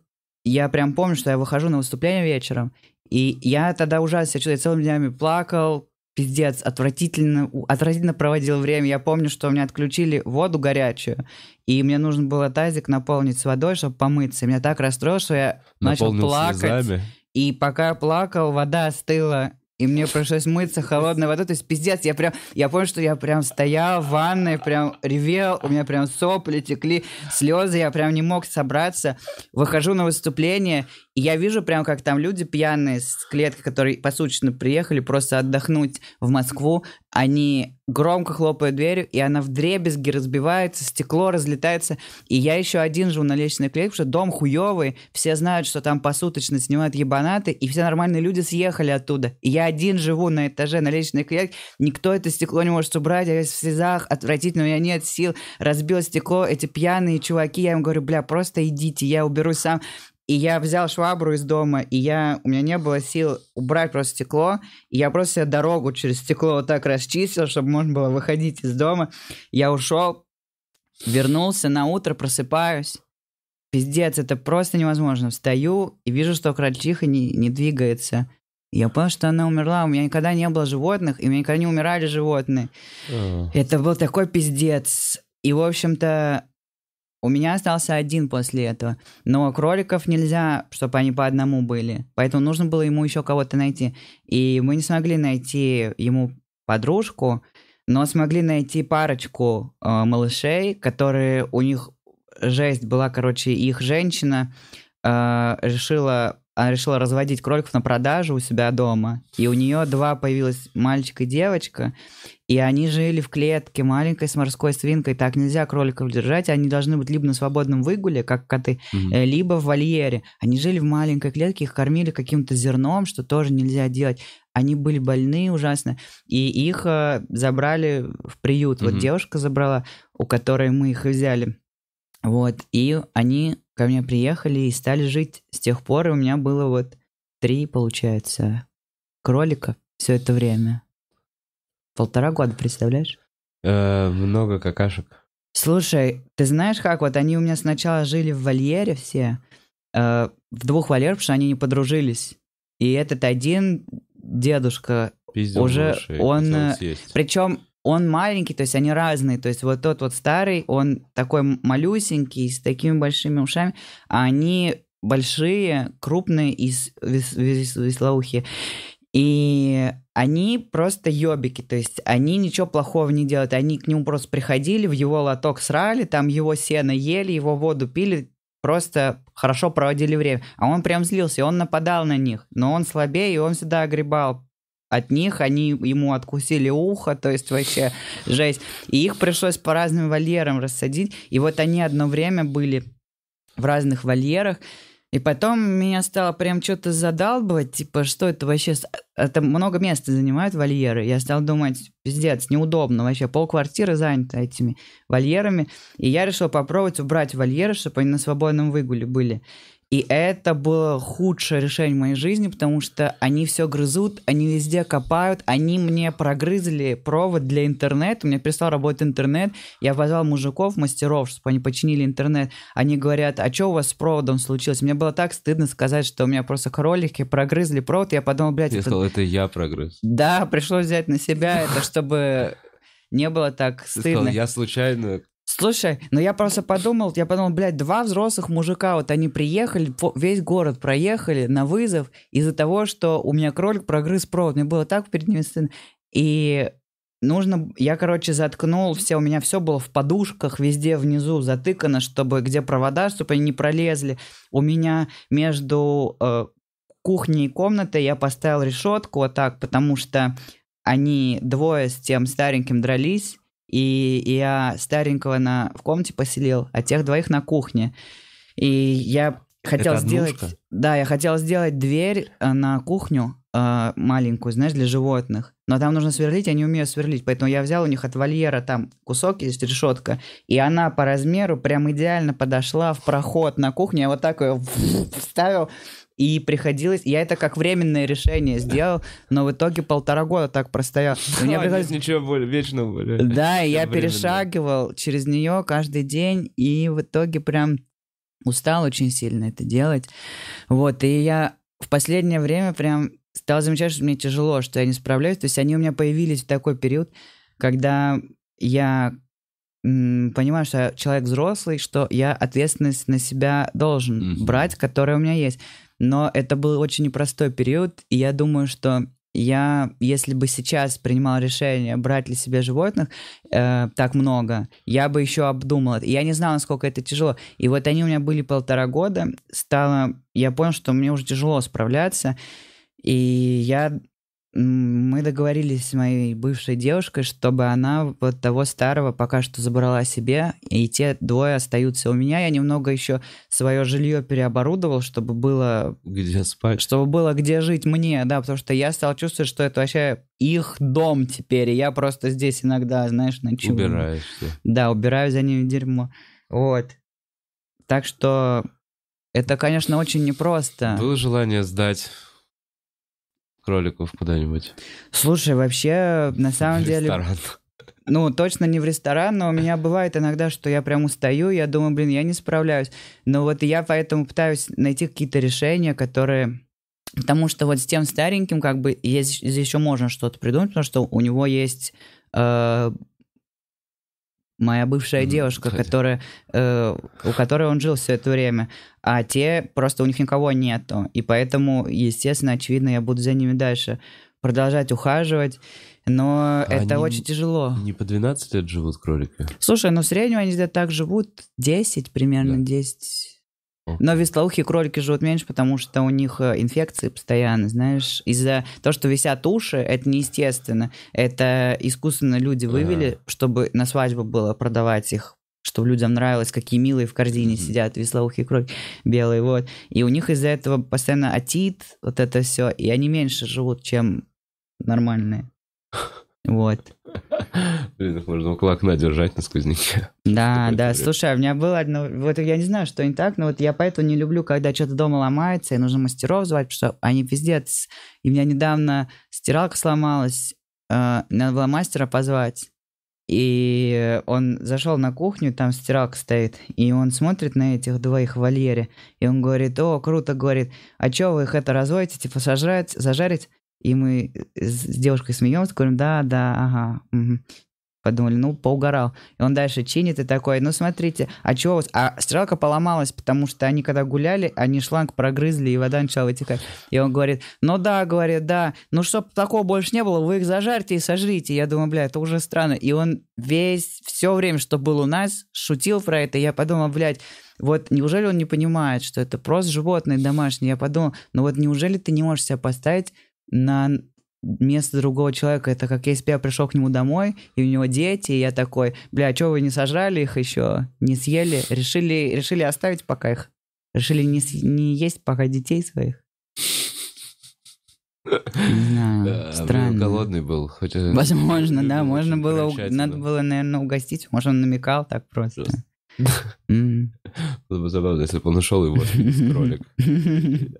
Я прям помню, что я выхожу на выступление вечером, и я тогда ужасно себя чувствую, я целыми днями плакал, пиздец, отвратительно, отвратительно проводил время. Я помню, что у меня отключили воду горячую, и мне нужно было тазик наполнить с водой, чтобы помыться. И меня так расстроило, что я начал плакать. Слезами. И пока я плакал, вода остыла. И мне пришлось мыться холодной водой. То есть, пиздец, я прям... Я помню, что я прям стоял в ванной, прям ревел, у меня прям сопли текли, слезы, я прям не мог собраться. Выхожу на выступление, и я вижу прям, как там люди пьяные с клетки, которые посучно приехали просто отдохнуть в Москву, они громко хлопают дверью, и она в дребезги разбивается, стекло разлетается. И я еще один живу на лестничной клетке, потому что дом хуевый, все знают, что там посуточно снимают ебанаты, и все нормальные люди съехали оттуда. И я один живу на этаже на лестничной клетке, никто это стекло не может убрать, я весь в слезах, отвратительно, у меня нет сил, разбил стекло, эти пьяные чуваки, я им говорю, бля, просто идите, я уберу сам и я взял швабру из дома, и я, у меня не было сил убрать просто стекло, и я просто себе дорогу через стекло вот так расчистил, чтобы можно было выходить из дома. Я ушел, вернулся, на утро просыпаюсь. Пиздец, это просто невозможно. Встаю и вижу, что крольчиха не, не двигается. Я понял, что она умерла. У меня никогда не было животных, и у меня никогда не умирали животные. Uh. Это был такой пиздец. И, в общем-то, у меня остался один после этого. Но кроликов нельзя, чтобы они по одному были. Поэтому нужно было ему еще кого-то найти. И мы не смогли найти ему подружку, но смогли найти парочку э, малышей, которые у них э, жесть была, короче, их женщина э, решила она решила разводить кроликов на продажу у себя дома. И у нее два появилось мальчик и девочка. И они жили в клетке маленькой с морской свинкой. Так нельзя кроликов держать. Они должны быть либо на свободном выгуле, как коты, угу. либо в вольере. Они жили в маленькой клетке, их кормили каким-то зерном, что тоже нельзя делать. Они были больны ужасно. И их э, забрали в приют. Угу. Вот девушка забрала, у которой мы их взяли. Вот. И они ко мне приехали и стали жить. С тех пор у меня было вот три, получается, кролика все это время. Полтора года, представляешь? Э, много какашек. Слушай, ты знаешь как? Вот они у меня сначала жили в вольере все, э, в двух вольерах, потому что они не подружились. И этот один дедушка Пиздел уже, больше, он... Э, Причем он маленький, то есть они разные. То есть вот тот вот старый, он такой малюсенький, с такими большими ушами, а они большие, крупные из вес, И они просто ёбики, то есть они ничего плохого не делают. Они к нему просто приходили, в его лоток срали, там его сено ели, его воду пили, просто хорошо проводили время. А он прям злился, и он нападал на них. Но он слабее, и он всегда огребал от них, они ему откусили ухо, то есть вообще жесть. И их пришлось по разным вольерам рассадить, и вот они одно время были в разных вольерах, и потом меня стало прям что-то задалбывать, типа, что это вообще... Это много места занимают вольеры. Я стал думать, пиздец, неудобно вообще. Пол квартиры занято этими вольерами. И я решил попробовать убрать вольеры, чтобы они на свободном выгуле были. И это было худшее решение в моей жизни, потому что они все грызут, они везде копают, они мне прогрызли провод для интернета, у меня перестал работать интернет, я позвал мужиков, мастеров, чтобы они починили интернет. Они говорят, а что у вас с проводом случилось? Мне было так стыдно сказать, что у меня просто кролики прогрызли провод, я подумал, блядь... Я это... сказал, это я прогрыз. Да, пришлось взять на себя это, чтобы не было так стыдно. Сказал, я случайно Слушай, ну я просто подумал, я подумал, блядь, два взрослых мужика, вот они приехали, весь город проехали на вызов из-за того, что у меня кролик прогрыз провод. Мне было так перед ними стыдно. И нужно... Я, короче, заткнул все, у меня все было в подушках, везде внизу затыкано, чтобы где провода, чтобы они не пролезли. У меня между э, кухней и комнатой я поставил решетку вот так, потому что они двое с тем стареньким дрались, и я старенького на, в комнате поселил, а тех двоих на кухне. И я хотел Это сделать... Да, я хотел сделать дверь э, на кухню э, маленькую, знаешь, для животных. Но там нужно сверлить, я не умею сверлить. Поэтому я взял у них от вольера там кусок, есть решетка. И она по размеру прям идеально подошла в проход на кухню. Я вот так ее вставил. И приходилось... Я это как временное решение сделал, но в итоге полтора года так простоял. У (laughs) меня а, приходилось... Ничего более, вечно более. Да, и я перешагивал через нее каждый день, и в итоге прям устал очень сильно это делать. Вот, и я в последнее время прям стал замечать, что мне тяжело, что я не справляюсь. То есть они у меня появились в такой период, когда я понимаю, что я человек взрослый, что я ответственность на себя должен mm-hmm. брать, которая у меня есть но это был очень непростой период, и я думаю, что я, если бы сейчас принимал решение, брать ли себе животных э, так много, я бы еще обдумал это. Я не знал, насколько это тяжело. И вот они у меня были полтора года. Стало, я понял, что мне уже тяжело справляться. И я мы договорились с моей бывшей девушкой, чтобы она вот того старого пока что забрала себе, и те двое остаются у меня. Я немного еще свое жилье переоборудовал, чтобы было... Где спать? Чтобы было где жить мне, да, потому что я стал чувствовать, что это вообще их дом теперь, и я просто здесь иногда, знаешь, ночую. Убираешься. Да, убираю за ними дерьмо. Вот. Так что это, конечно, очень непросто. Было желание сдать кроликов куда-нибудь? Слушай, вообще, на (laughs) самом деле... Ну, точно не в ресторан, но у меня бывает иногда, что я прям устаю, я думаю, блин, я не справляюсь. Но вот я поэтому пытаюсь найти какие-то решения, которые... Потому что вот с тем стареньким как бы есть, еще можно что-то придумать, потому что у него есть э, моя бывшая mm, девушка, кстати. которая, э, у которой он жил все это время. А те просто у них никого нету. И поэтому, естественно, очевидно, я буду за ними дальше продолжать ухаживать. Но а это они очень тяжело. Не по 12 лет живут кролики? Слушай, ну в среднем они где-то так живут, 10 примерно, да. 10 но веслоухие кролики живут меньше, потому что у них э, инфекции постоянно, знаешь. Из-за того, что висят уши, это неестественно. Это искусственно люди вывели, ага. чтобы на свадьбу было продавать их чтобы людям нравилось, какие милые в корзине mm-hmm. сидят, веслоухие кролики белые, вот. И у них из-за этого постоянно атит, вот это все, и они меньше живут, чем нормальные. (laughs) Вот. Блин, их можно около окна держать на сквозняке. Да, да, слушай, а у меня было одно... Вот я не знаю, что не так, но вот я поэтому не люблю, когда что-то дома ломается, и нужно мастеров звать, потому что они пиздец. И у меня недавно стиралка сломалась, э, надо было мастера позвать. И он зашел на кухню, там стиралка стоит, и он смотрит на этих двоих в вольере, и он говорит, о, круто, говорит, а чё вы их это разводите, типа сожрать, зажарить? И мы э, с девушкой смеемся, говорим, да, да, ага, угу. Подумали, ну, поугарал. И он дальше чинит и такой, ну, смотрите, а чего А стрелка поломалась, потому что они когда гуляли, они шланг прогрызли, и вода начала вытекать. И он говорит, ну да, говорит, да, ну, чтоб такого больше не было, вы их зажарьте и сожрите. Я думаю, бля, это уже странно. И он весь, все время, что был у нас, шутил про это. И я подумал, блядь, вот неужели он не понимает, что это просто животные домашние? Я подумал, ну вот неужели ты не можешь себя поставить на место другого человека. Это как если бы я пришел к нему домой, и у него дети, и я такой, бля, что вы не сожрали их еще, не съели, решили, решили оставить пока их, решили не, не есть пока детей своих. Не знаю, да, странно. голодный был. Хотя... Э, Возможно, да, можно было, уг... надо было, наверное, угостить. Может, он намекал так просто. Было бы забавно, если бы он ушел и вот (laughs) кролик. (laughs)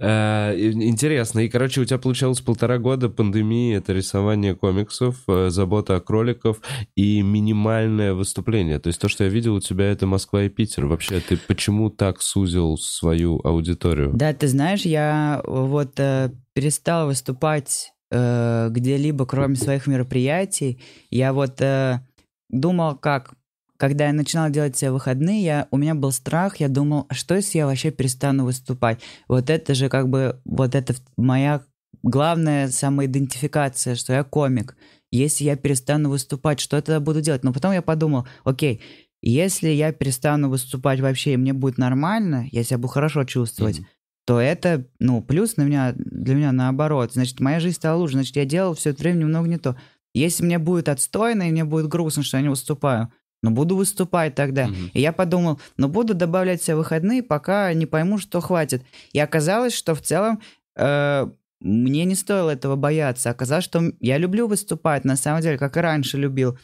Э, интересно. И, короче, у тебя получалось полтора года пандемии. Это рисование комиксов, э, забота о кроликов и минимальное выступление. То есть то, что я видел у тебя, это Москва и Питер. Вообще, ты почему так сузил свою аудиторию? Да, ты знаешь, я э, вот э, перестал выступать э, где-либо, кроме своих мероприятий. Я вот э, думал, как когда я начинала делать все выходные, я, у меня был страх, я думал, «А что если я вообще перестану выступать? Вот это же как бы, вот это моя главная самоидентификация, что я комик. Если я перестану выступать, что я тогда буду делать? Но потом я подумал, окей, если я перестану выступать вообще, и мне будет нормально, я себя буду хорошо чувствовать, mm-hmm. то это, ну, плюс на меня, для меня наоборот. Значит, моя жизнь стала лучше, значит, я делал все это время немного не то. Если мне будет отстойно и мне будет грустно, что я не выступаю, ну буду выступать тогда. Угу. И я подумал, ну буду добавлять все выходные, пока не пойму, что хватит. И оказалось, что в целом э, мне не стоило этого бояться. Оказалось, что я люблю выступать, на самом деле, как и раньше любил.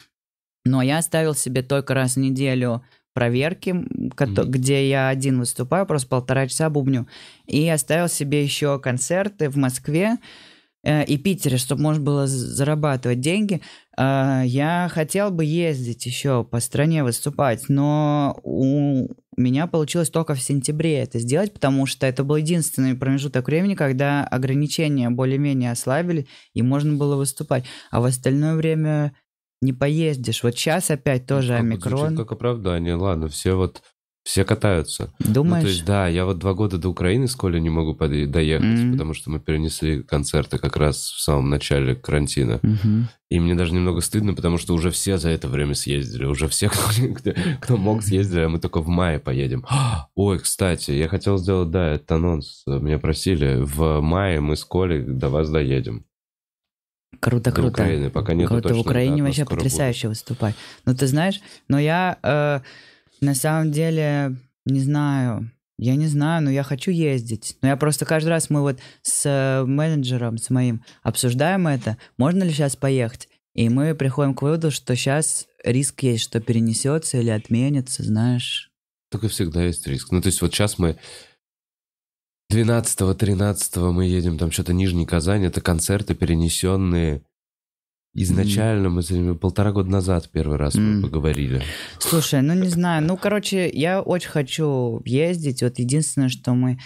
Но я оставил себе только раз в неделю проверки, mm где я один выступаю, просто полтора часа бубню. И оставил себе еще концерты в Москве. Э, и Питере, чтобы можно было зарабатывать деньги. А, я хотел бы ездить еще по стране выступать, но у меня получилось только в сентябре это сделать, потому что это был единственный промежуток времени, когда ограничения более-менее ослабили, и можно было выступать. А в остальное время не поездишь. Вот сейчас опять ну, тоже ну, омикрон. Звучит как оправдание. Ладно, все вот все катаются. Думаешь? Ну, то есть, да, я вот два года до Украины с Колей не могу доехать, mm-hmm. потому что мы перенесли концерты как раз в самом начале карантина. Mm-hmm. И мне даже немного стыдно, потому что уже все за это время съездили, уже все, (laughs) кто, кто, кто мог, съездили, а мы только в мае поедем. А, ой, кстати, я хотел сделать, да, этот анонс, меня просили, в мае мы с Колей до вас доедем. Круто, до круто. Украины, пока нет. Круто, в Украине дат, вообще потрясающе будет. выступать. Ну, ты знаешь, но я... Э, на самом деле, не знаю. Я не знаю, но я хочу ездить. Но я просто каждый раз мы вот с э, менеджером, с моим, обсуждаем это. Можно ли сейчас поехать? И мы приходим к выводу, что сейчас риск есть, что перенесется или отменится, знаешь. Только всегда есть риск. Ну, то есть вот сейчас мы 12-13 мы едем там что-то Нижний Казань, это концерты перенесенные. Изначально мы с ними полтора года назад первый раз mm. мы поговорили. Слушай, ну не знаю, ну короче, я очень хочу ездить. Вот единственное, что мы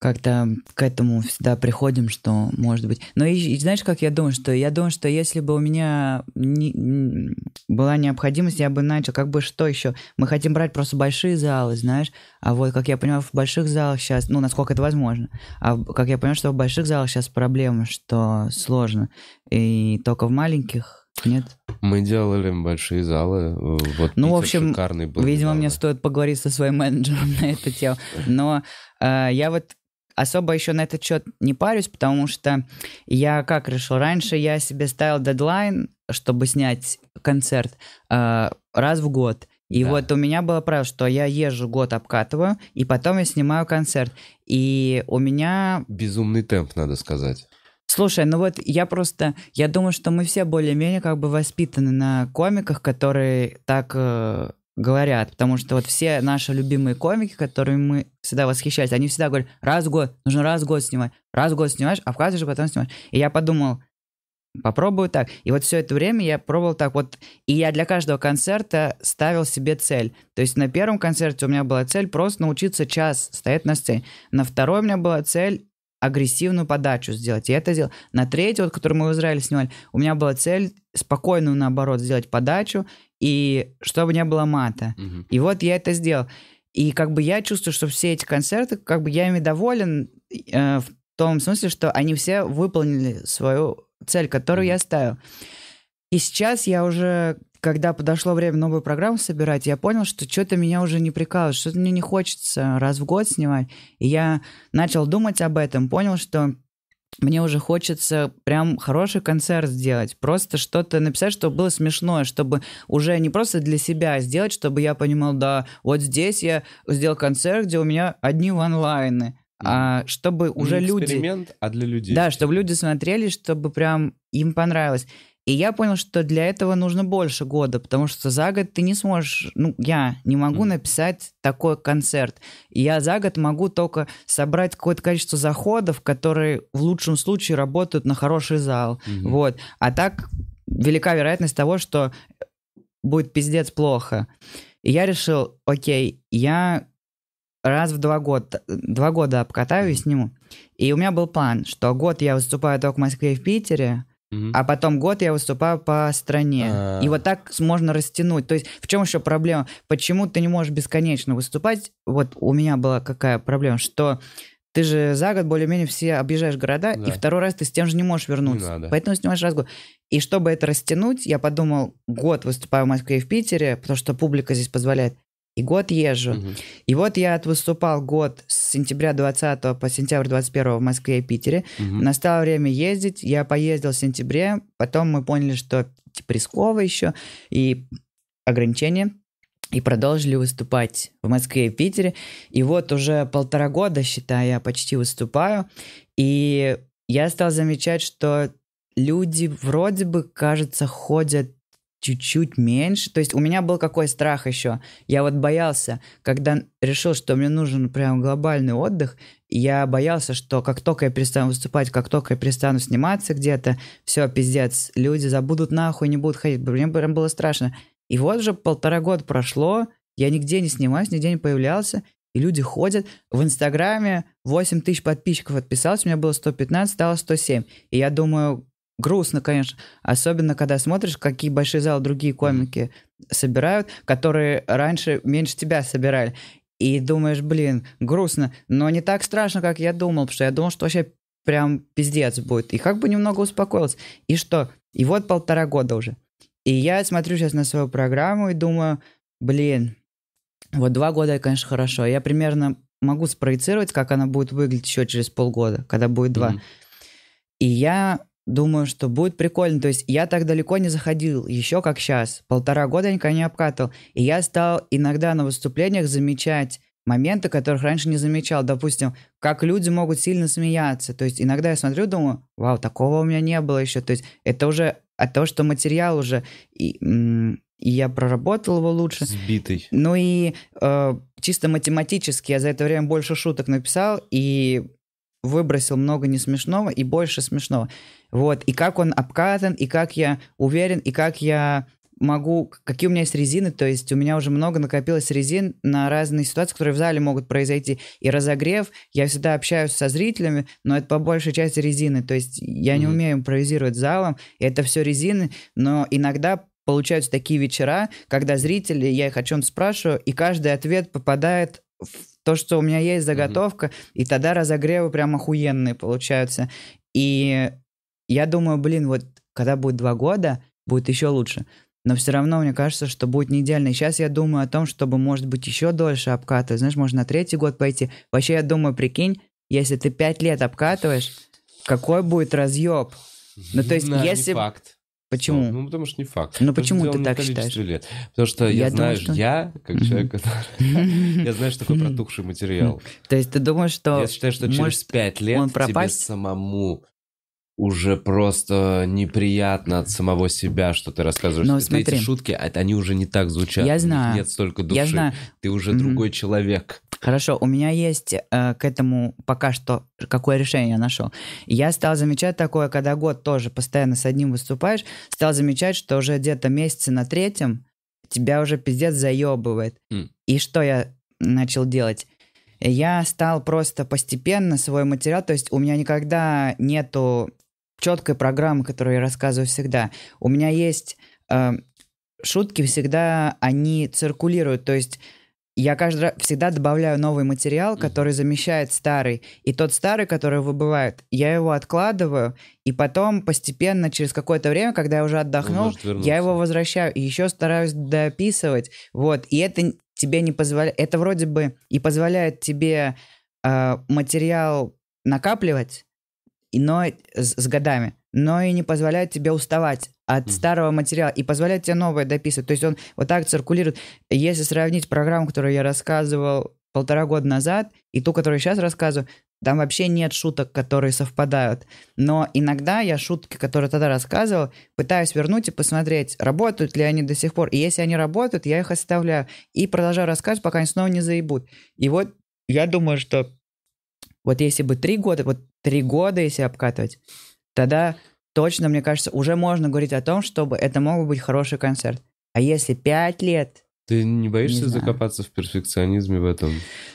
как-то к этому всегда приходим, что может быть. Но и, и знаешь, как я думаю, что я думаю, что если бы у меня не, не, была необходимость, я бы начал, как бы что еще. Мы хотим брать просто большие залы, знаешь, а вот, как я понимаю, в больших залах сейчас, ну, насколько это возможно, а как я понимаю, что в больших залах сейчас проблема, что сложно, и только в маленьких нет? Мы делали большие залы. Э, вот ну, в общем, шикарный был. Видимо, зал. мне стоит поговорить со своим менеджером (laughs) на эту тему. Но э, я вот особо еще на этот счет не парюсь, потому что я как решил, раньше я себе ставил дедлайн, чтобы снять концерт э, раз в год. И да. вот у меня было правило, что я езжу год обкатываю, и потом я снимаю концерт. И у меня... Безумный темп, надо сказать. Слушай, ну вот я просто, я думаю, что мы все более-менее как бы воспитаны на комиках, которые так э, говорят, потому что вот все наши любимые комики, которыми мы всегда восхищались, они всегда говорят, раз в год, нужно раз в год снимать, раз в год снимаешь, а в каждый же потом снимаешь. И я подумал, попробую так. И вот все это время я пробовал так вот. И я для каждого концерта ставил себе цель. То есть на первом концерте у меня была цель просто научиться час стоять на сцене. На второй у меня была цель агрессивную подачу сделать. Я это сделал. На третий, вот, который мы в Израиле снимали, у меня была цель спокойную, наоборот, сделать подачу и чтобы не было мата. Угу. И вот я это сделал. И как бы я чувствую, что все эти концерты, как бы я ими доволен э, в том смысле, что они все выполнили свою цель, которую mm я ставил. И сейчас я уже, когда подошло время новую программу собирать, я понял, что что-то меня уже не прикалывает, что-то мне не хочется раз в год снимать. И я начал думать об этом, понял, что мне уже хочется прям хороший концерт сделать, просто что-то написать, чтобы было смешное, чтобы уже не просто для себя сделать, чтобы я понимал, да, вот здесь я сделал концерт, где у меня одни онлайны, а чтобы уже люди... эксперимент, а для людей. Да, чтобы люди смотрели, чтобы прям им понравилось. И я понял, что для этого нужно больше года, потому что за год ты не сможешь, ну, я не могу написать такой концерт. И я за год могу только собрать какое-то количество заходов, которые в лучшем случае работают на хороший зал. Угу. Вот. А так велика вероятность того, что будет пиздец плохо. И я решил, окей, я раз в два года, два года обкатаю и сниму. И у меня был план, что год я выступаю только в Москве и в Питере, Mm-hmm. А потом год я выступаю по стране. Uh... И вот так можно растянуть. То есть в чем еще проблема? Почему ты не можешь бесконечно выступать? Вот у меня была какая проблема, что ты же за год более-менее все объезжаешь города, да. и второй раз ты с тем же не можешь вернуться. Не Поэтому снимаешь раз в год. И чтобы это растянуть, я подумал, год выступаю в Москве и в Питере, потому что публика здесь позволяет и год езжу. Угу. И вот я отвыступал год с сентября 20 по сентябрь 21 в Москве и Питере. Угу. Настало время ездить. Я поездил в сентябре. Потом мы поняли, что типа, рисково еще и ограничения. И продолжили выступать в Москве и Питере. И вот уже полтора года, считаю, я почти выступаю. И я стал замечать, что люди вроде бы, кажется, ходят чуть-чуть меньше. То есть у меня был какой страх еще. Я вот боялся, когда решил, что мне нужен прям глобальный отдых, я боялся, что как только я перестану выступать, как только я перестану сниматься где-то, все, пиздец, люди забудут нахуй, не будут ходить. Мне прям было страшно. И вот уже полтора года прошло, я нигде не снимаюсь, нигде не появлялся, и люди ходят. В Инстаграме 8 тысяч подписчиков отписалось, у меня было 115, стало 107. И я думаю, грустно, конечно. Особенно, когда смотришь, какие большие залы другие комики собирают, которые раньше меньше тебя собирали. И думаешь, блин, грустно, но не так страшно, как я думал, потому что я думал, что вообще прям пиздец будет. И как бы немного успокоился. И что? И вот полтора года уже. И я смотрю сейчас на свою программу и думаю, блин, вот два года, конечно, хорошо. Я примерно могу спроецировать, как она будет выглядеть еще через полгода, когда будет два. mm И я Думаю, что будет прикольно. То есть я так далеко не заходил, еще как сейчас. Полтора года никогда не обкатывал. И я стал иногда на выступлениях замечать моменты, которых раньше не замечал. Допустим, как люди могут сильно смеяться. То есть иногда я смотрю, думаю, вау, такого у меня не было еще. То есть это уже от того, что материал уже... И, и я проработал его лучше. Сбитый. Ну и э, чисто математически я за это время больше шуток написал и выбросил много несмешного и больше смешного. Вот, и как он обкатан, и как я уверен, и как я могу, какие у меня есть резины, то есть у меня уже много накопилось резин на разные ситуации, которые в зале могут произойти. И разогрев, я всегда общаюсь со зрителями, но это по большей части резины, то есть я mm-hmm. не умею импровизировать залом, это все резины, но иногда получаются такие вечера, когда зрители, я их о чем спрашиваю, и каждый ответ попадает в то, что у меня есть заготовка, mm-hmm. и тогда разогревы прям охуенные получаются. И я думаю, блин, вот когда будет два года, будет еще лучше. Но все равно мне кажется, что будет не идеально. И сейчас я думаю о том, чтобы, может быть, еще дольше обкатывать. Знаешь, можно на третий год пойти. Вообще, я думаю, прикинь, если ты пять лет обкатываешь, какой будет разъеб? Ну, то есть, да, если... Не факт. Почему? Ну, потому что не факт. Ну, почему ты так считаешь? Лет. Потому что я, я знаю, что... я, как человек, который... я знаю, что такое (laughs) протухший материал. То есть ты думаешь, что... Я считаю, что через пять лет тебе самому уже просто неприятно от самого себя, что ты рассказываешь. Но, ты, смотри, эти шутки, а, они уже не так звучат. Я знаю. Нет столько души. Я знаю. Ты уже mm-hmm. другой человек. Хорошо, у меня есть э, к этому пока что какое решение я нашел. Я стал замечать такое, когда год тоже постоянно с одним выступаешь, стал замечать, что уже где-то месяце на третьем тебя уже пиздец заебывает. Mm. И что я начал делать? Я стал просто постепенно свой материал, то есть у меня никогда нету четкой программа, которую я рассказываю всегда. У меня есть э, шутки всегда, они циркулируют, то есть я каждый раз всегда добавляю новый материал, который замещает старый. И тот старый, который выбывает, я его откладываю, и потом постепенно, через какое-то время, когда я уже отдохнул, я его возвращаю и еще стараюсь дописывать. Вот. И это тебе не позволяет... Это вроде бы и позволяет тебе э, материал накапливать, но с, с годами, но и не позволяет тебе уставать от mm-hmm. старого материала и позволяет тебе новое дописывать. То есть он вот так циркулирует. Если сравнить программу, которую я рассказывал полтора года назад, и ту, которую сейчас рассказываю, там вообще нет шуток, которые совпадают. Но иногда я шутки, которые тогда рассказывал, пытаюсь вернуть и посмотреть, работают ли они до сих пор. И если они работают, я их оставляю. И продолжаю рассказывать, пока они снова не заебут. И вот я думаю, что вот если бы три года, вот три года, если обкатывать, тогда точно, мне кажется, уже можно говорить о том, чтобы это мог быть хороший концерт. А если пять лет, ты не боишься не закопаться в перфекционизме в этом?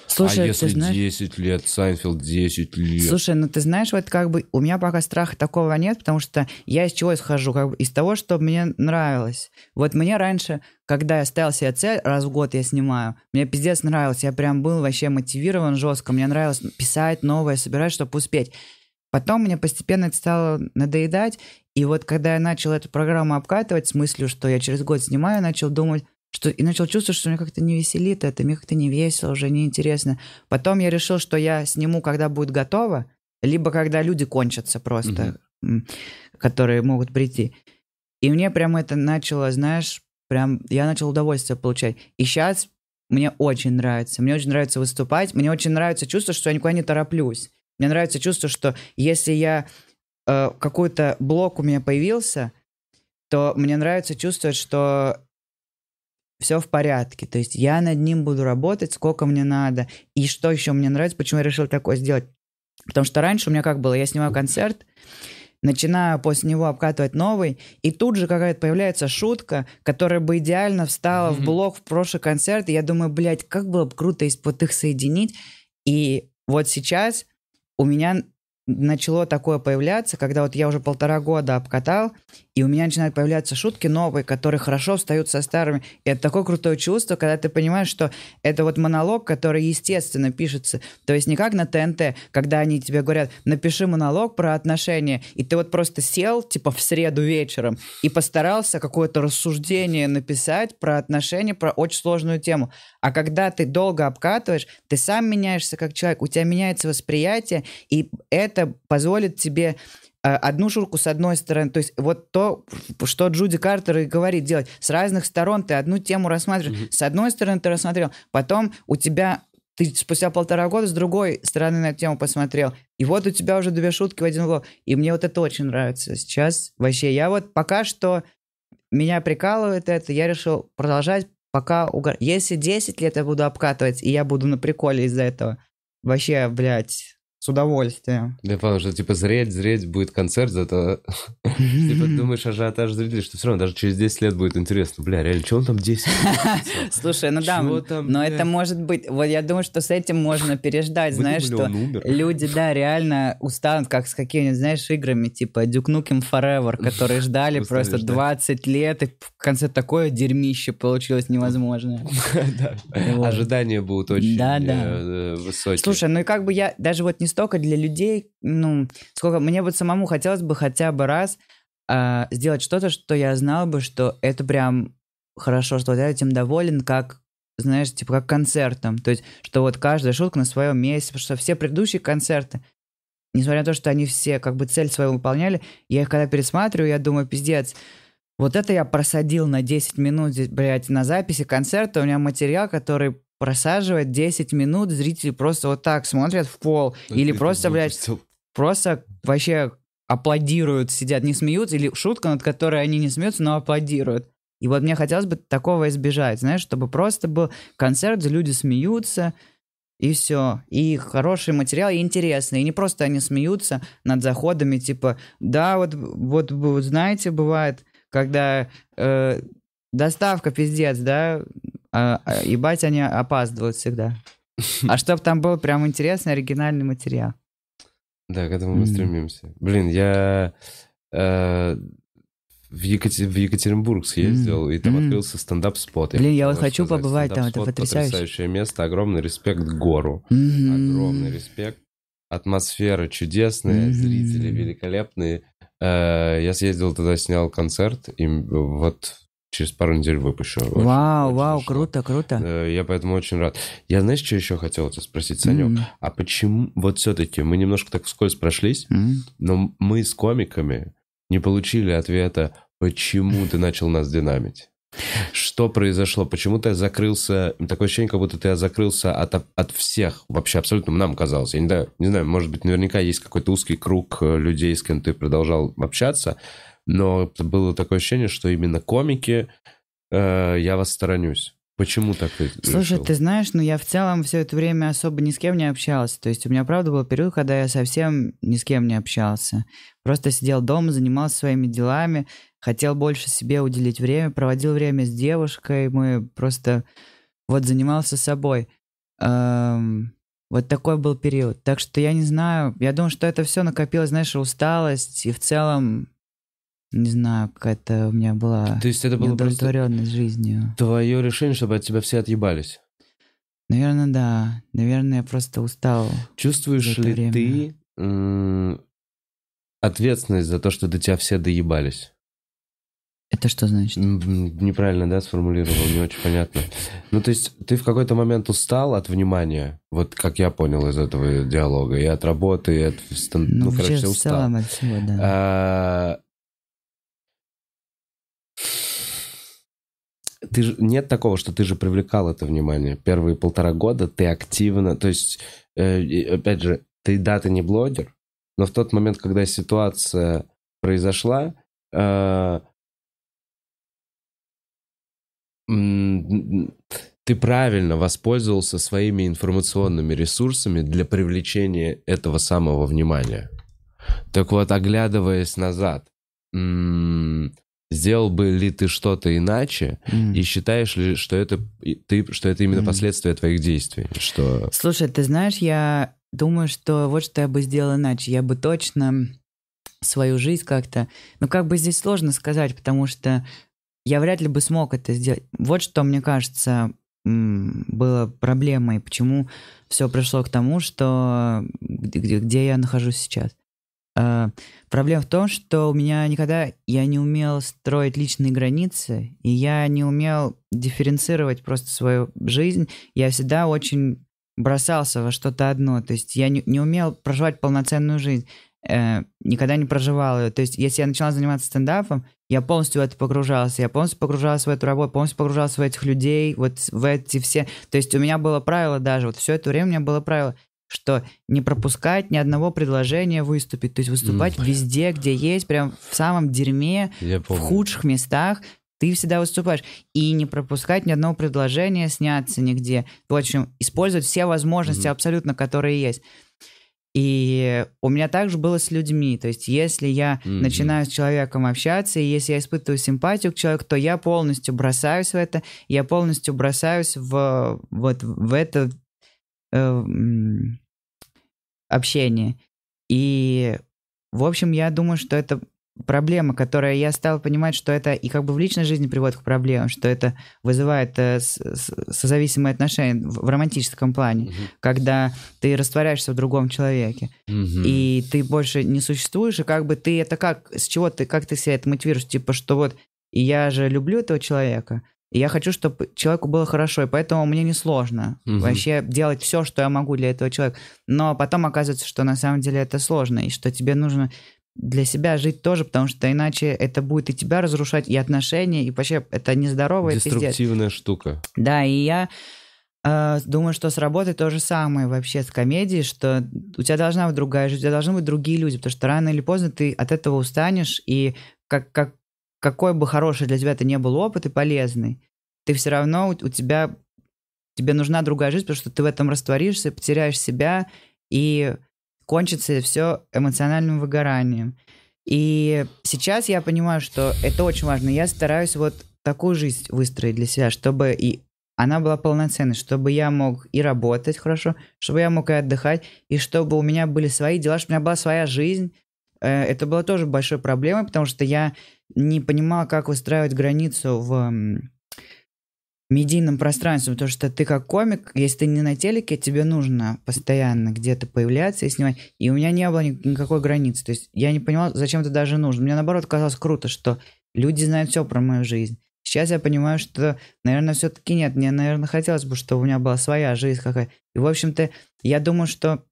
Слушай, а если ты знаешь... 10 лет, Сайнфилд 10 лет? Слушай, ну ты знаешь, вот как бы у меня пока страха такого нет, потому что я из чего исхожу? Как бы из того, что мне нравилось. Вот мне раньше, когда я ставил себе цель, раз в год я снимаю, мне пиздец нравилось, я прям был вообще мотивирован жестко, мне нравилось писать новое, собирать, чтобы успеть. Потом мне постепенно это стало надоедать, и вот когда я начал эту программу обкатывать с мыслью, что я через год снимаю, начал думать, что и начал чувствовать, что мне как-то не веселит это, мне как-то не весело, уже неинтересно. Потом я решил, что я сниму, когда будет готово, либо когда люди кончатся просто, угу. которые могут прийти. И мне прям это начало, знаешь, прям я начал удовольствие получать. И сейчас мне очень нравится. Мне очень нравится выступать. Мне очень нравится чувство, что я никуда не тороплюсь. Мне нравится чувство, что если я э, какой-то блок у меня появился, то мне нравится чувствовать, что все в порядке. То есть я над ним буду работать, сколько мне надо. И что еще мне нравится, почему я решил такое сделать. Потому что раньше у меня как было, я снимаю концерт, начинаю после него обкатывать новый, и тут же какая-то появляется шутка, которая бы идеально встала mm-hmm. в блок в прошлый концерт, и я думаю, блядь, как было бы круто вот их соединить. И вот сейчас у меня начало такое появляться, когда вот я уже полтора года обкатал, и у меня начинают появляться шутки новые, которые хорошо встают со старыми. И это такое крутое чувство, когда ты понимаешь, что это вот монолог, который естественно пишется. То есть не как на ТНТ, когда они тебе говорят, напиши монолог про отношения, и ты вот просто сел, типа, в среду вечером и постарался какое-то рассуждение написать про отношения, про очень сложную тему. А когда ты долго обкатываешь, ты сам меняешься как человек, у тебя меняется восприятие, и это это позволит тебе э, одну шурку с одной стороны, то есть вот то, что Джуди Картер и говорит делать, с разных сторон ты одну тему рассматриваешь, mm-hmm. с одной стороны ты рассмотрел, потом у тебя ты спустя полтора года с другой стороны на эту тему посмотрел, и вот у тебя уже две шутки в один лоб, и мне вот это очень нравится сейчас вообще, я вот пока что меня прикалывает это, я решил продолжать пока угор... Если 10 лет я буду обкатывать, и я буду на приколе из-за этого, вообще, блядь, с удовольствием. Да, потому что, типа, зреть, зреть, будет концерт, зато типа, (laughs) думаешь, ажиотаж зрителей, что все равно даже через 10 лет будет интересно. Бля, реально, что он там 10? (laughs) Слушай, ну да, но это может быть... Вот я думаю, что с этим можно переждать, знаешь, что люди, да, (laughs) реально устанут, как с какими-нибудь, знаешь, играми, типа Duke Nukem Forever, которые ждали просто 20 лет, и в конце такое дерьмище получилось невозможное. Ожидания будут очень э, э, высокие. Слушай, ну и как бы я даже вот не столько для людей, ну, сколько мне вот самому хотелось бы хотя бы раз э, сделать что-то, что я знал бы, что это прям хорошо, что вот я этим доволен, как знаешь, типа как концертом. То есть, что вот каждая шутка на своем месте, потому что все предыдущие концерты, несмотря на то, что они все как бы цель свою выполняли, я их когда пересматриваю, я думаю, пиздец, вот это я просадил на 10 минут здесь, блядь, на записи концерта. У меня материал, который просаживать 10 минут, зрители просто вот так смотрят в пол. Так или просто, блядь, просто вообще аплодируют, сидят, не смеются, или шутка, над которой они не смеются, но аплодируют. И вот мне хотелось бы такого избежать, знаешь, чтобы просто был концерт, люди смеются, и все. И хороший материал, и интересный. И не просто они смеются над заходами, типа, да, вот, вот, вот знаете, бывает, когда э, доставка пиздец, да, а, а, ебать, они опаздывают всегда. (laughs) А чтобы там был прям интересный, оригинальный материал. Да, к этому мы стремимся. Блин, я э, в, Екатеринбург съездил, и там открылся стендап-спот. Блин, я вот хочу побывать там, это потрясающе. потрясающее место, огромный респект гору, огромный респект. Атмосфера чудесная, зрители великолепные. Э, я съездил туда, снял концерт, и вот через пару недель выпущу. Вау, очень, вау, очень круто, круто. Э, я поэтому очень рад. Я, знаешь, что еще хотел тебя спросить, Санек? Mm-hmm. А почему, вот все-таки, мы немножко так вскользь прошлись, mm-hmm. но мы с комиками не получили ответа, почему ты начал нас динамить? Что произошло? Почему ты закрылся? Такое ощущение, как будто ты закрылся от, от всех. Вообще абсолютно нам казалось. Я не, знаю не знаю, может быть, наверняка есть какой-то узкий круг э, людей, с кем ты продолжал общаться но было такое ощущение, что именно комики э, я вас сторонюсь. Почему так Слушай, решил? ты знаешь, ну я в целом все это время особо ни с кем не общался. То есть у меня, правда, был период, когда я совсем ни с кем не общался. Просто сидел дома, занимался своими делами, хотел больше себе уделить время, проводил время с девушкой, мы просто вот занимался собой. Эм, вот такой был период. Так что я не знаю, я думаю, что это все накопилось, знаешь, усталость и в целом не знаю, какая-то у меня была То есть это неудовлетворенность жизнью. Твое решение, чтобы от тебя все отъебались? Наверное, да. Наверное, я просто устал. Чувствуешь ли время. ты ответственность за то, что до тебя все доебались? Это что значит? Неправильно, да, сформулировал, не очень понятно. Ну, то есть ты в какой-то момент устал от внимания, вот как я понял из этого диалога, и от работы, и от... Ну, ну короче, устал. В целом от всего, да. А, ты же, нет такого, что ты же привлекал это внимание. Первые полтора года ты активно, то есть, э, опять же, ты, да, ты не блогер, но в тот момент, когда ситуация произошла, э, ты правильно воспользовался своими информационными ресурсами для привлечения этого самого внимания. Так вот, оглядываясь назад, Сделал бы ли ты что-то иначе, mm. и считаешь ли, что это ты, что это именно mm. последствия твоих действий? Что... Слушай, ты знаешь, я думаю, что вот что я бы сделал иначе. Я бы точно свою жизнь как-то... Ну, как бы здесь сложно сказать, потому что я вряд ли бы смог это сделать. Вот что, мне кажется, было проблемой, почему все пришло к тому, что где, где я нахожусь сейчас. А, проблема в том, что у меня никогда я не умел строить личные границы, и я не умел дифференцировать просто свою жизнь. Я всегда очень бросался во что-то одно. То есть я не, не умел проживать полноценную жизнь. Э, никогда не проживал ее. То есть если я начинал заниматься стендапом, я полностью в это погружался. Я полностью погружался в эту работу, полностью погружался в этих людей, вот в эти все... То есть у меня было правило даже, вот все это время у меня было правило что не пропускать ни одного предложения выступить, то есть выступать mm, везде, где есть, прям в самом дерьме, в худших местах, ты всегда выступаешь. И не пропускать ни одного предложения, сняться нигде. В общем, использовать все возможности mm абсолютно, которые есть. И у меня также было с людьми. То есть, если я mm-hmm. начинаю с человеком общаться, и если я испытываю симпатию к человеку, то я полностью бросаюсь в это, я полностью бросаюсь в вот в это э, общения И, в общем, я думаю, что это проблема, которая я стал понимать, что это и как бы в личной жизни приводит к проблемам, что это вызывает э, созависимые отношения в, в романтическом плане, угу. когда ты растворяешься в другом человеке, угу. и ты больше не существуешь, и как бы ты это как, с чего ты, как ты себя это мотивируешь, типа, что вот я же люблю этого человека, и я хочу, чтобы человеку было хорошо, и поэтому мне несложно угу. вообще делать все, что я могу для этого человека. Но потом оказывается, что на самом деле это сложно, и что тебе нужно для себя жить тоже, потому что иначе это будет и тебя разрушать, и отношения, и вообще это нездоровая Деструктивная пиздец. штука. Да, и я э, думаю, что с работой то же самое вообще с комедией, что у тебя должна быть другая жизнь, у тебя должны быть другие люди, потому что рано или поздно ты от этого устанешь, и как, как какой бы хороший для тебя это ни был опыт и полезный, ты все равно, у, у тебя, тебе нужна другая жизнь, потому что ты в этом растворишься, потеряешь себя, и кончится все эмоциональным выгоранием. И сейчас я понимаю, что это очень важно. Я стараюсь вот такую жизнь выстроить для себя, чтобы и она была полноценной, чтобы я мог и работать хорошо, чтобы я мог и отдыхать, и чтобы у меня были свои дела, чтобы у меня была своя жизнь. Э, это было тоже большой проблемой, потому что я не понимал, как устраивать границу в медийном пространстве, потому что ты как комик, если ты не на телеке, тебе нужно постоянно где-то появляться и снимать. И у меня не было никакой границы. То есть я не понимал, зачем это даже нужно. Мне наоборот казалось круто, что люди знают все про мою жизнь. Сейчас я понимаю, что, наверное, все-таки нет. Мне, наверное, хотелось бы, чтобы у меня была своя жизнь какая. И, в общем-то, я думаю, что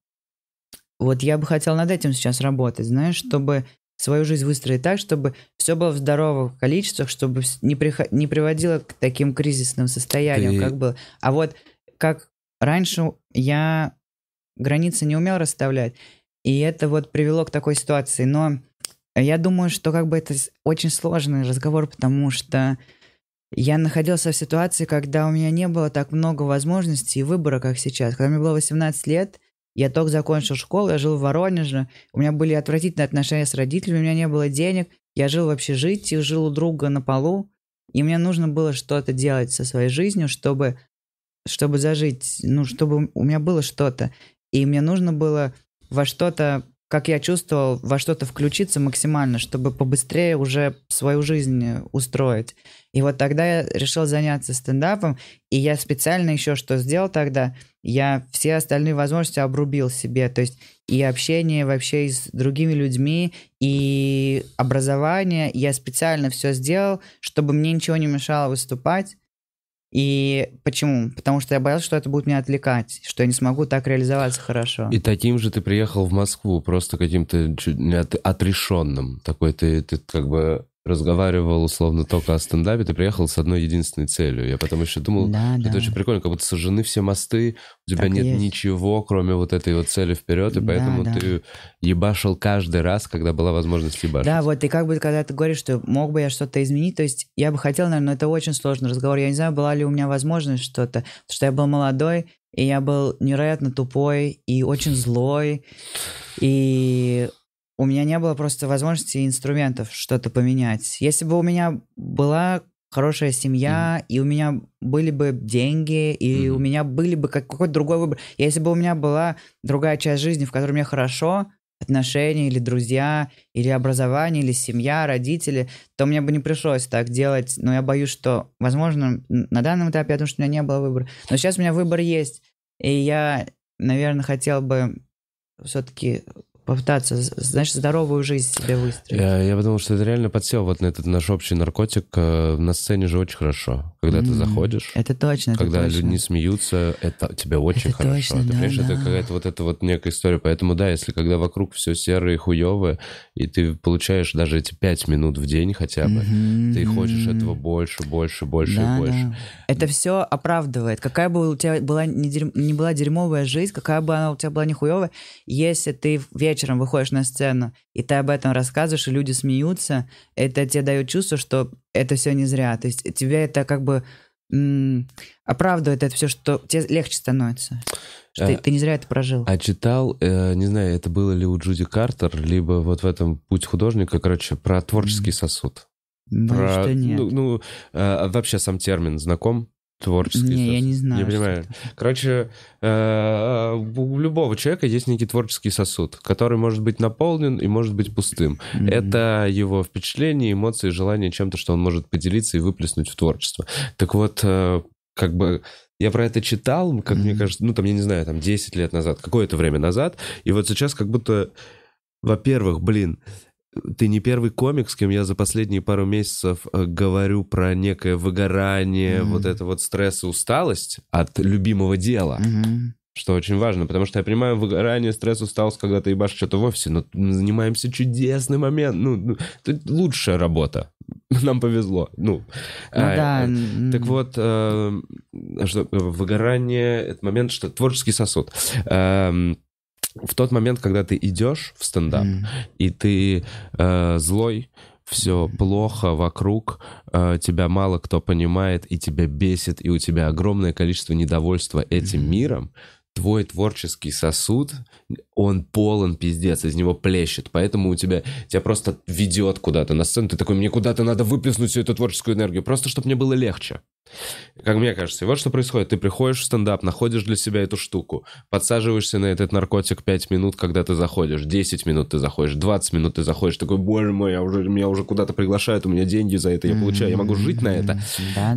вот я бы хотел над этим сейчас работать, знаешь, чтобы свою жизнь выстроить так, чтобы все было в здоровых количествах, чтобы не, приход... не приводило к таким кризисным состояниям, Ты... как было. А вот как раньше я границы не умел расставлять, и это вот привело к такой ситуации. Но я думаю, что как бы это очень сложный разговор, потому что я находился в ситуации, когда у меня не было так много возможностей и выбора, как сейчас. Когда мне было 18 лет, я только закончил школу, я жил в Воронеже, у меня были отвратительные отношения с родителями, у меня не было денег, я жил в общежитии, жил у друга на полу, и мне нужно было что-то делать со своей жизнью, чтобы, чтобы зажить, ну, чтобы у меня было что-то. И мне нужно было во что-то, как я чувствовал, во что-то включиться максимально, чтобы побыстрее уже свою жизнь э, устроить. И вот тогда я решил заняться стендапом, и я специально еще что сделал тогда, я все остальные возможности обрубил себе, то есть и общение вообще с другими людьми, и образование, я специально все сделал, чтобы мне ничего не мешало выступать, и почему? Потому что я боялся, что это будет меня отвлекать, что я не смогу так реализоваться хорошо. И таким же ты приехал в Москву, просто каким-то отрешенным. Такой ты, ты как бы разговаривал условно только о стендапе, ты приехал с одной единственной целью. Я потом еще думал, да, что да. это очень прикольно, как будто сожжены все мосты, у тебя так нет есть. ничего, кроме вот этой вот цели вперед, и да, поэтому да. ты ебашил каждый раз, когда была возможность ебашить. Да, вот, и как бы, когда ты говоришь, что мог бы я что-то изменить, то есть я бы хотел, наверное, но это очень сложный разговор. Я не знаю, была ли у меня возможность что-то, потому что я был молодой, и я был невероятно тупой и очень злой, и у меня не было просто возможности и инструментов что-то поменять. Если бы у меня была хорошая семья, mm-hmm. и у меня были бы деньги, и mm-hmm. у меня были бы какой-то другой выбор. Если бы у меня была другая часть жизни, в которой мне хорошо, отношения или друзья, или образование, или семья, родители, то мне бы не пришлось так делать. Но я боюсь, что, возможно, на данном этапе, я думаю, что у меня не было выбора. Но сейчас у меня выбор есть. И я, наверное, хотел бы все-таки попытаться, знаешь, здоровую жизнь себе выстроить. Я, я подумал, что это реально подсел вот на этот наш общий наркотик. Э, на сцене же очень хорошо когда mm-hmm. ты заходишь. Это точно. Когда это точно. люди смеются, это тебе очень это хорошо. Точно, ты да, понимаешь, да. это какая-то вот эта вот некая история. Поэтому да, если когда вокруг все серое и хуевое, и ты получаешь даже эти пять минут в день хотя бы, mm-hmm. ты хочешь этого больше, больше, больше да, и больше. Да. Это все оправдывает. Какая бы у тебя была не, дерь... не была дерьмовая жизнь, какая бы она у тебя была не хуевая, если ты вечером выходишь на сцену и ты об этом рассказываешь, и люди смеются, это тебе дает чувство, что это все не зря. То есть тебе это как бы оправдывает это все, что тебе легче становится. Что а, ты, ты не зря это прожил. А читал, э, не знаю, это было ли у Джуди Картер, либо вот в этом «Путь художника», короче, про творческий mm. сосуд. Боюсь, про, что ну, нет. Ну, ну э, вообще сам термин знаком? Творческий. Не, сосуд. я не знаю. Я понимаю. Это. Короче, э, у любого человека есть некий творческий сосуд, который может быть наполнен и может быть пустым. Mm-hmm. Это его впечатление, эмоции, желание чем-то, что он может поделиться и выплеснуть в творчество. Так вот, э, как бы я про это читал, как mm-hmm. мне кажется, ну там, я не знаю, там 10 лет назад, какое-то время назад, и вот сейчас как будто, во-первых, блин, ты не первый комик, с кем я за последние пару месяцев э, говорю про некое выгорание, mm-hmm. вот это вот стресс и усталость от любимого дела. Mm-hmm. Что очень важно, потому что я понимаю, выгорание, стресс, усталость, когда ты ебашь что-то в офисе, но занимаемся чудесный момент. Ну, ну тут лучшая работа. (laughs) Нам повезло. Ну, ну а, да. Э, так вот, а, что, выгорание — это момент, что творческий сосуд. А, в тот момент, когда ты идешь в стендап, mm. и ты э, злой, все плохо вокруг, э, тебя мало кто понимает, и тебя бесит, и у тебя огромное количество недовольства этим mm. миром, твой творческий сосуд он полон пиздец, из него плещет, поэтому у тебя, тебя просто ведет куда-то на сцену, ты такой, мне куда-то надо выплеснуть всю эту творческую энергию, просто чтобы мне было легче. Как мне кажется, и вот что происходит, ты приходишь в стендап, находишь для себя эту штуку, подсаживаешься на этот наркотик 5 минут, когда ты заходишь, 10 минут ты заходишь, 20 минут ты заходишь, такой, боже мой, я уже, меня уже куда-то приглашают, у меня деньги за это, я получаю, я могу жить на это.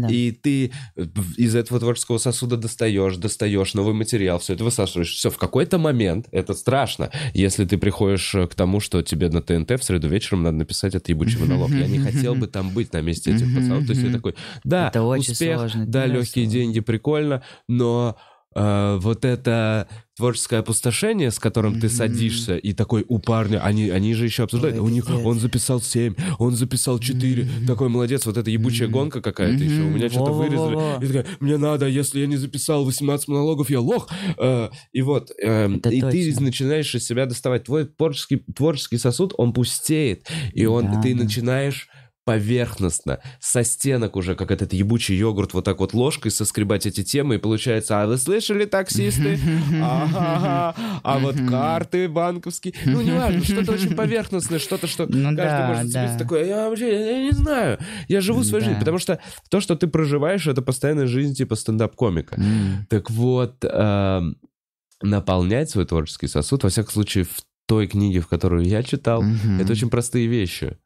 И ты э, из этого творческого сосуда достаешь, достаешь новый материал, все это высасываешь, все, в какой-то момент это это страшно, если ты приходишь э, к тому, что тебе на ТНТ в среду вечером надо написать этот ебучий монолог. Я не хотел бы там быть на месте этих пацанов. То есть я такой, да, успех, да, легкие деньги, прикольно, но Э, вот это творческое опустошение, с которым mm-hmm. ты садишься, и такой у парня, они, они же еще обсуждают, Ой, у них, он записал 7, он записал 4, mm-hmm. такой молодец, вот эта ебучая mm-hmm. гонка какая-то еще, у меня что-то вырезали. И такая, мне надо, если я не записал 18 монологов, я лох. Э, и вот, э, Это и точно. ты начинаешь из себя доставать. Твой творческий, творческий сосуд, он пустеет, и он, да. ты начинаешь поверхностно, со стенок уже, как этот ебучий йогурт, вот так вот ложкой соскребать эти темы, и получается, а вы слышали, таксисты? (laughs) Ага, а вот карты банковские. Ну, не важно, что-то очень поверхностное, что-то, что ну, каждый да, может да. такое я вообще я не знаю, я живу свою да. жизнь, потому что то, что ты проживаешь, это постоянная жизнь типа стендап-комика. Mm. Так вот, эм, наполнять свой творческий сосуд, во всяком случае, в той книге, в которую я читал, mm-hmm. это очень простые вещи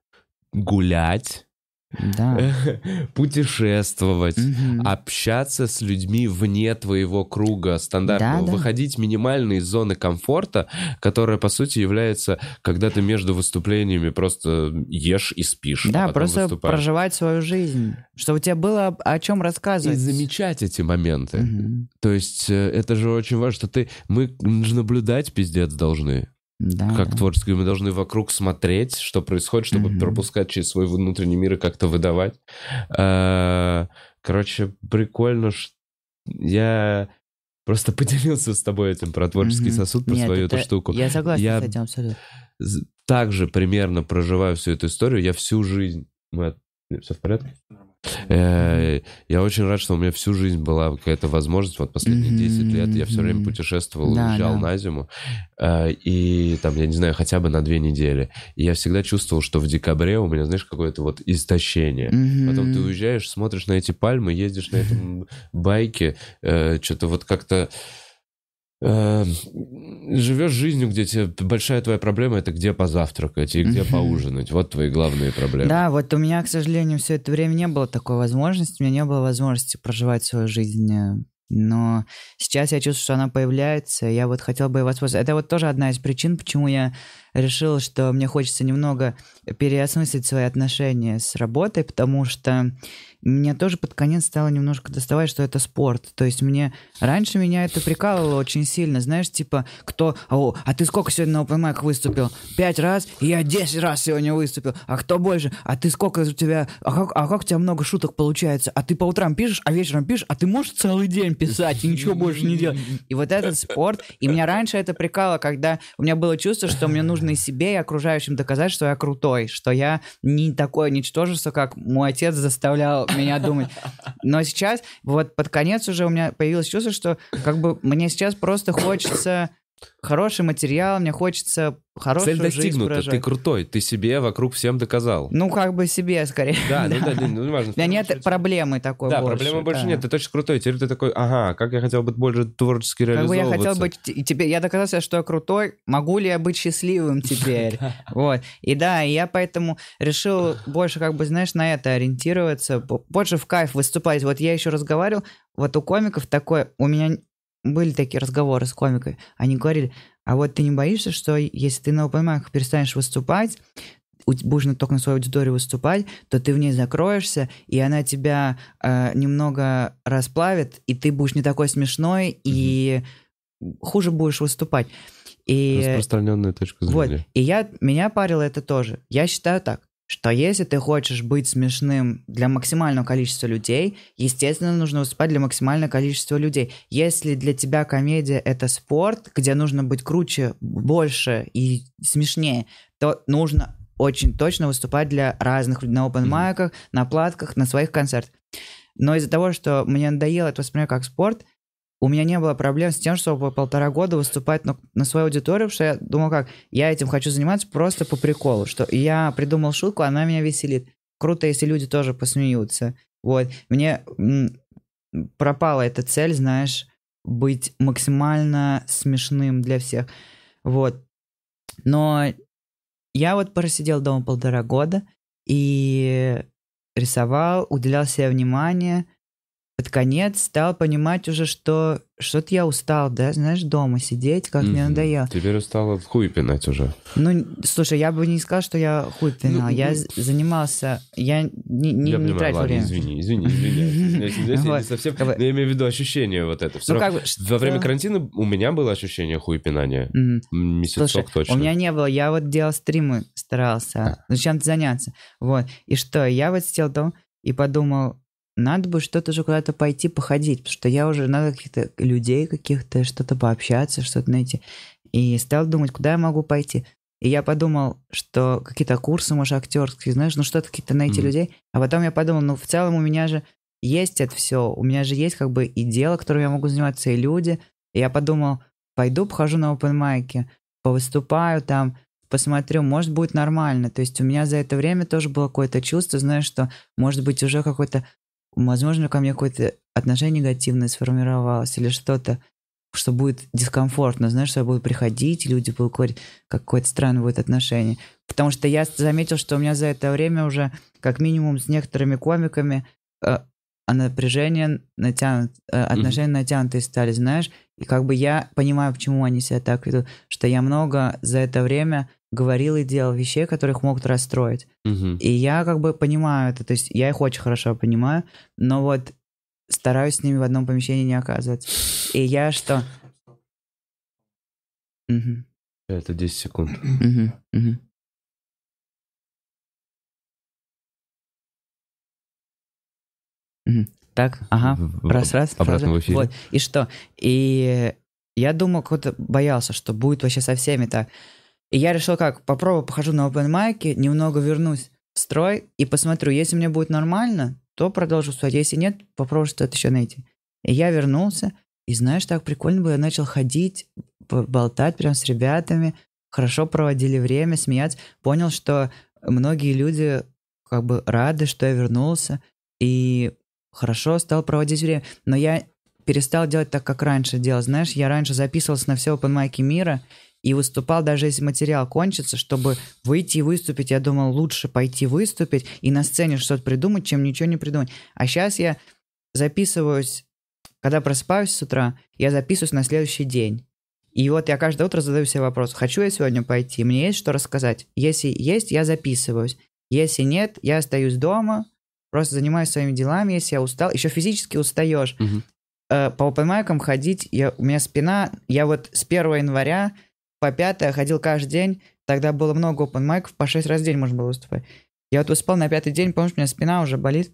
гулять, да. (laughs) путешествовать, угу. общаться с людьми вне твоего круга стандартного, да, да. выходить минимально из зоны комфорта, которая, по сути, является, когда ты между выступлениями просто ешь и спишь. Да, а просто выступаешь. проживать свою жизнь, чтобы у тебя было о чем рассказывать. И замечать эти моменты. Угу. То есть э, это же очень важно, что ты... Мы наблюдать, пиздец, должны. Да, как да. творческие мы должны вокруг смотреть, что происходит, чтобы угу. пропускать через свой внутренний мир и как-то выдавать. А, короче, прикольно, что я просто (laughs) поделился с тобой этим про творческий угу. сосуд, про Нет, свою это... эту штуку. Я согласен я с этим абсолютно. Также примерно проживаю всю эту историю. Я всю жизнь... Мы... Все в порядке? Да. Э, я очень рад, что у меня всю жизнь была какая-то возможность. Вот последние 10 лет я все время путешествовал, уезжал на зиму. Э, и там, я не знаю, хотя бы на две недели. И я всегда чувствовал, что в декабре у меня, знаешь, какое-то вот истощение. Потом ты уезжаешь, смотришь на эти пальмы, ездишь на этом байке. Э, Что-то вот как-то... Э, живешь жизнью, где тебе большая твоя проблема это где позавтракать и где поужинать. Вот твои главные проблемы. Да, вот у меня, к сожалению, все это время не было такой возможности. У меня не было возможности проживать свою жизнь. Э, но сейчас я чувствую, что она появляется. Я вот хотел бы вас воспользоваться. Это вот тоже одна из причин, почему я решил, что мне хочется немного переосмыслить свои отношения с работой, потому что меня тоже под конец стало немножко доставать, что это спорт. То есть мне раньше меня это прикалывало очень сильно. Знаешь, типа, кто... О, а ты сколько сегодня на open mic выступил? Пять раз? я десять раз сегодня выступил. А кто больше? А ты сколько у тебя... А как, а как у тебя много шуток получается? А ты по утрам пишешь, а вечером пишешь, а ты можешь целый день писать и ничего больше не делать? И вот этот спорт... И меня раньше это прикало, когда у меня было чувство, что мне нужно и себе, и окружающим доказать, что я крутой, что я не такое ничтожество, как мой отец заставлял меня думать. Но сейчас, вот под конец уже у меня появилось чувство, что как бы мне сейчас просто хочется хороший материал, мне хочется хорошую Цель достигнута, жизнь ты крутой, ты себе вокруг всем доказал. Ну, как бы себе скорее. Да, да. ну (laughs) да, да ну, не важно. Да нет очередь. проблемы такой Да, больше, проблемы больше нет, ты точно крутой, теперь ты такой, ага, как я хотел быть больше творчески реализовываться. Как бы я хотел быть, и теперь я доказал себе, что я крутой, могу ли я быть счастливым (laughs) теперь? Вот, и да, я поэтому решил больше, как бы, знаешь, на это ориентироваться, больше в кайф выступать. Вот я еще разговаривал, вот у комиков такое, у меня были такие разговоры с комикой, они говорили, а вот ты не боишься, что если ты на open перестанешь выступать, будешь на только на свою аудиторию выступать, то ты в ней закроешься, и она тебя э, немного расплавит, и ты будешь не такой смешной, mm-hmm. и хуже будешь выступать. И, Распространенная точка зрения. Вот, и я, меня парило это тоже. Я считаю так что если ты хочешь быть смешным для максимального количества людей, естественно, нужно выступать для максимального количества людей. Если для тебя комедия — это спорт, где нужно быть круче, больше и смешнее, то нужно очень точно выступать для разных людей на open майках, mm-hmm. на платках, на своих концертах. Но из-за того, что мне надоело это воспринимать как спорт, у меня не было проблем с тем, чтобы полтора года выступать на, на свою аудиторию, потому что я думал, как, я этим хочу заниматься просто по приколу, что я придумал шутку, она меня веселит. Круто, если люди тоже посмеются. Вот. Мне пропала эта цель, знаешь, быть максимально смешным для всех. Вот. Но я вот просидел дома полтора года и рисовал, уделял себе внимание – под конец стал понимать уже, что что-то я устал, да, знаешь, дома сидеть, как mm-hmm. мне надоело. Теперь устал от хуй пинать уже. Ну, слушай, я бы не сказал, что я хуй пинал, ну, я ну, занимался, я не, не, я не понимаю, тратил ладно, время. извини, извини, извини. (laughs) совсем, я имею в виду ощущение вот это. Ну, как, во время карантина у меня было ощущение хуй пинания. Месяцок точно. у меня не было, я вот делал стримы, старался, а. Зачем то заняться. Вот, и что, я вот сидел дома и подумал, надо бы что-то же куда-то пойти походить, потому что я уже надо каких-то людей каких-то, что-то пообщаться, что-то найти. И стал думать, куда я могу пойти. И я подумал, что какие-то курсы, может, актерские, знаешь, ну что-то какие-то найти mm-hmm. людей. А потом я подумал, ну в целом у меня же есть это все, у меня же есть как бы и дело, которым я могу заниматься, и люди. И я подумал, пойду похожу на open майки, повыступаю там, посмотрю, может, будет нормально. То есть у меня за это время тоже было какое-то чувство, знаешь, что, может быть, уже какой-то возможно, ко мне какое-то отношение негативное сформировалось или что-то, что будет дискомфортно, знаешь, что я буду приходить, и люди будут говорить, какое-то странное будет отношение. Потому что я заметил, что у меня за это время уже, как минимум, с некоторыми комиками э, а напряжение натянут, э, отношения mm-hmm. натянутые стали, знаешь, и как бы я понимаю, почему они себя так ведут, что я много за это время говорил и делал вещей, которых могут расстроить. Угу. И я как бы понимаю это, то есть я их очень хорошо понимаю, но вот стараюсь с ними в одном помещении не оказываться. И я что? Угу. Это 10 секунд. Угу, угу. Угу. Так, ага, раз-раз. Обратно раз. в эфире. Вот. И что? И я думал, как то боялся, что будет вообще со всеми так. И я решил как, попробую, похожу на open mic, немного вернусь в строй и посмотрю, если мне будет нормально, то продолжу стать, а если нет, попробую что-то еще найти. И я вернулся, и знаешь, так прикольно было, я начал ходить, болтать прям с ребятами, хорошо проводили время, смеяться, понял, что многие люди как бы рады, что я вернулся, и хорошо стал проводить время. Но я перестал делать так, как раньше делал. Знаешь, я раньше записывался на все open майки мира, и выступал, даже если материал кончится, чтобы выйти и выступить. Я думал, лучше пойти выступить и на сцене что-то придумать, чем ничего не придумать. А сейчас я записываюсь, когда просыпаюсь с утра, я записываюсь на следующий день. И вот я каждое утро задаю себе вопрос, хочу я сегодня пойти, мне есть что рассказать. Если есть, я записываюсь. Если нет, я остаюсь дома, просто занимаюсь своими делами, если я устал. Еще физически устаешь. Угу. По open ходить, я, у меня спина, я вот с 1 января по пятое ходил каждый день. Тогда было много open майков, по шесть раз в день можно было выступать. Я вот выступал на пятый день, помнишь, у меня спина уже болит.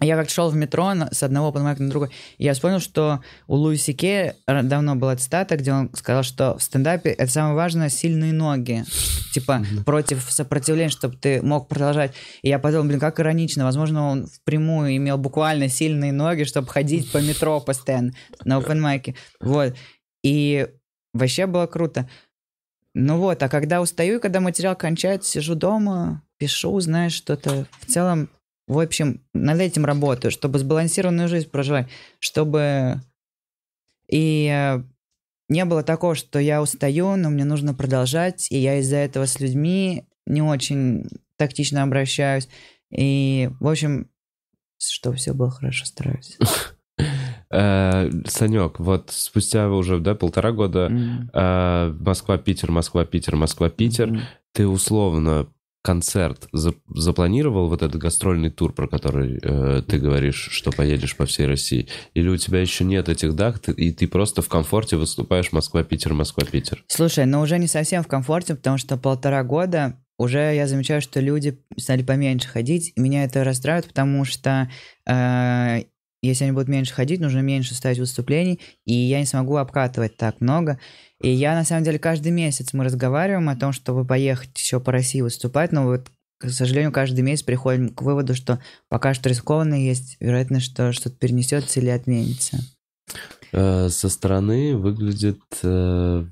Я как шел в метро с одного open mic на другой, и я вспомнил, что у Луи Сике давно была цитата, где он сказал, что в стендапе это самое важное сильные ноги, типа против сопротивления, чтобы ты мог продолжать. И я подумал, блин, как иронично, возможно, он впрямую имел буквально сильные ноги, чтобы ходить по метро постоянно на open -майке. Вот. И вообще было круто. Ну вот, а когда устаю, когда материал кончается, сижу дома, пишу, знаешь, что-то. В целом, в общем, над этим работаю, чтобы сбалансированную жизнь проживать, чтобы и э, не было такого, что я устаю, но мне нужно продолжать, и я из-за этого с людьми не очень тактично обращаюсь. И, в общем, что все было хорошо, стараюсь. (laughs) Э, Санек, вот спустя уже да, полтора года mm-hmm. Э, Москва-Питер, Москва-Питер, Москва-Питер, mm-hmm. ты условно концерт за, запланировал вот этот гастрольный тур, про который э, ты говоришь, что поедешь по всей России, или у тебя еще нет этих дат, и ты просто в комфорте выступаешь Москва-Питер, Москва-Питер? Слушай, ну уже не совсем в комфорте, потому что полтора года уже я замечаю, что люди стали поменьше ходить, и меня это расстраивает, потому что э, если они будут меньше ходить, нужно меньше ставить выступлений, и я не смогу обкатывать так много. И я, на самом деле, каждый месяц мы разговариваем о том, чтобы поехать еще по России выступать, но вот, к сожалению, каждый месяц приходим к выводу, что пока что рискованно есть вероятность, что что-то перенесется или отменится. Э, со стороны выглядит э,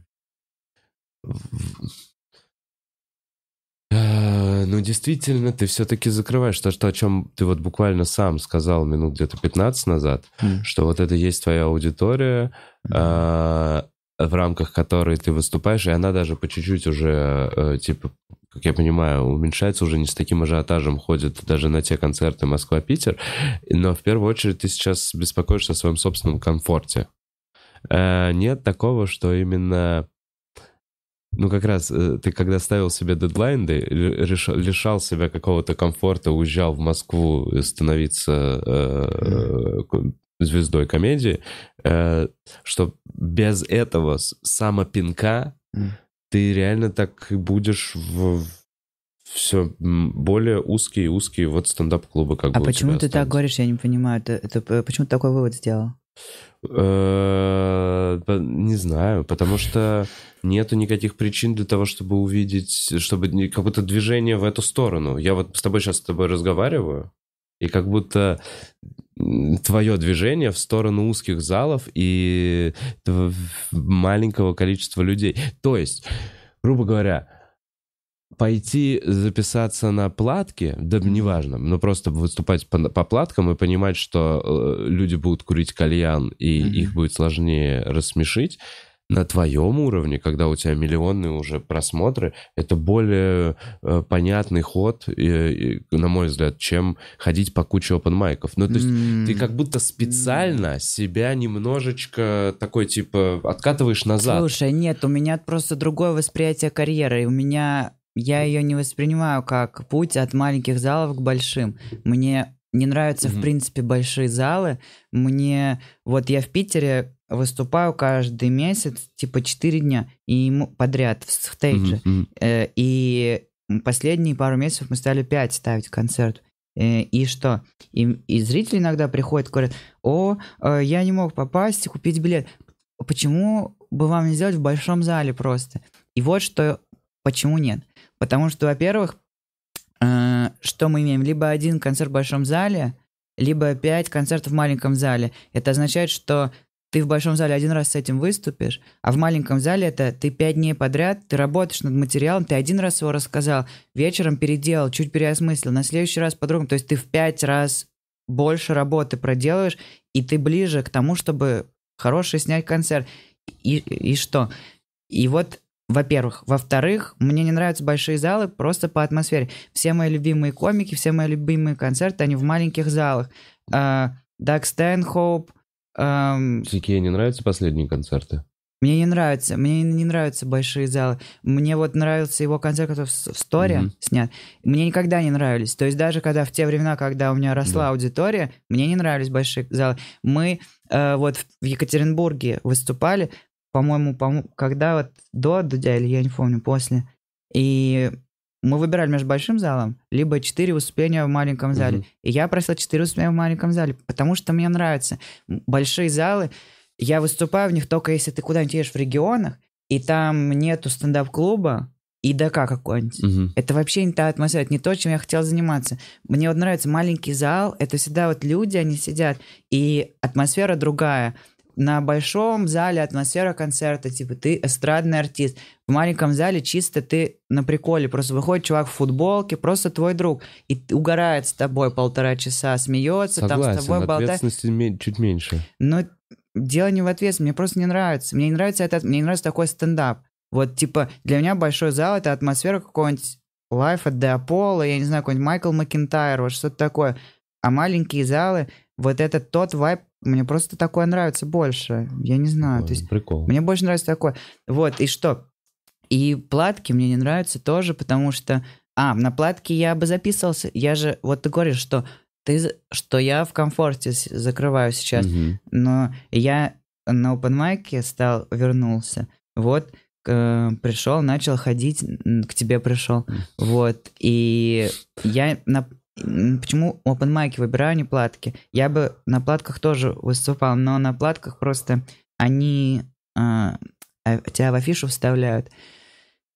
Э, ну, действительно, ты все-таки закрываешь то, что, о чем ты вот буквально сам сказал минут где-то 15 назад, mm. что вот это есть твоя аудитория, mm. а, в рамках которой ты выступаешь, и она даже по чуть-чуть уже, э, типа, как я понимаю, уменьшается, уже не с таким ажиотажем ходит даже на те концерты Москва-Питер, но в первую очередь ты сейчас беспокоишься о своем собственном комфорте. А, нет такого, что именно ну, как раз э, ты, когда ставил себе дедлайн, ты решал, лишал себя какого-то комфорта, уезжал в Москву становиться э, звездой комедии, э, что без этого самопинка ты реально так будешь в, в все более узкие узкие вот стендап клубы как а бы. А почему ты так говоришь? Я не понимаю. Это, это э, почему ты такой вывод сделал? Э, не знаю, потому что нету никаких причин для того, чтобы увидеть, чтобы как будто движение в эту сторону. Я вот с тобой сейчас с тобой разговариваю, и как будто твое движение в сторону узких залов и маленького количества людей. То есть, грубо говоря, пойти записаться на платки, да неважно, но ну, просто выступать по, по платкам и понимать, что э, люди будут курить кальян, и mm-hmm. их будет сложнее рассмешить, на твоем уровне, когда у тебя миллионные уже просмотры, это более э, понятный ход, и, и, на мой взгляд, чем ходить по куче open Ну, то есть mm. ты как будто специально mm. себя немножечко такой, типа, откатываешь назад. Слушай, нет, у меня просто другое восприятие карьеры. У меня я ее не воспринимаю как путь от маленьких залов к большим. Мне не нравятся, mm-hmm. в принципе, большие залы. Мне... Вот я в Питере выступаю каждый месяц, типа 4 дня, и подряд в стейдже. Mm-hmm. Э, и последние пару месяцев мы стали 5 ставить концерт. Э, и что? И, и зрители иногда приходят, говорят, о, э, я не мог попасть, купить билет. Почему бы вам не сделать в большом зале просто? И вот что, почему нет. Потому что, во-первых, э, что мы имеем? Либо один концерт в большом зале, либо пять концертов в маленьком зале. Это означает, что ты в большом зале один раз с этим выступишь, а в маленьком зале это ты пять дней подряд, ты работаешь над материалом, ты один раз его рассказал, вечером переделал, чуть переосмыслил, на следующий раз по-другому. То есть ты в пять раз больше работы проделаешь, и ты ближе к тому, чтобы хороший снять концерт. И, и что? И вот во-первых. Во-вторых, мне не нравятся большие залы просто по атмосфере. Все мои любимые комики, все мои любимые концерты, они в маленьких залах. А, Даг Стэнхоуп. Эм, Сикея не нравятся последние концерты? Мне не нравятся, мне не нравятся большие залы. Мне вот нравился его концерт, который в, в Сторе mm-hmm. снят. Мне никогда не нравились. То есть даже когда в те времена, когда у меня росла да. аудитория, мне не нравились большие залы. Мы э, вот в Екатеринбурге выступали, по-моему, по когда вот до Дудя, или я не помню, после. И мы выбирали между большим залом, либо четыре выступления в маленьком зале. Угу. И я просил четыре выступления в маленьком зале, потому что мне нравятся Большие залы, я выступаю в них только если ты куда-нибудь едешь в регионах, и там нету стендап-клуба, и ДК какой-нибудь. Угу. Это вообще не та атмосфера, это не то, чем я хотел заниматься. Мне вот нравится маленький зал, это всегда вот люди, они сидят, и атмосфера другая на большом зале атмосфера концерта, типа ты эстрадный артист. В маленьком зале чисто ты на приколе, просто выходит чувак в футболке, просто твой друг, и угорает с тобой полтора часа, смеется, Согласен, там с тобой болтает. ответственности болтает. чуть меньше. Но дело не в ответственности, мне просто не нравится. Мне не нравится этот, мне не нравится такой стендап. Вот, типа, для меня большой зал — это атмосфера какого-нибудь Life от The я не знаю, какой-нибудь Майкл Макентайр, вот что-то такое. А маленькие залы, вот это тот вайп, мне просто такое нравится больше. Я не знаю. Ой, то есть прикол. Мне больше нравится такое. Вот, и что? И платки мне не нравятся тоже, потому что... А, на платке я бы записывался. Я же... Вот ты говоришь, что ты, что я в комфорте закрываю сейчас. Угу. Но я на open майке стал, вернулся. Вот, э, пришел, начал ходить, к тебе пришел. Вот. И я на, Почему open майки выбираю, а не платки? Я бы на платках тоже выступал, но на платках просто они э, тебя в афишу вставляют.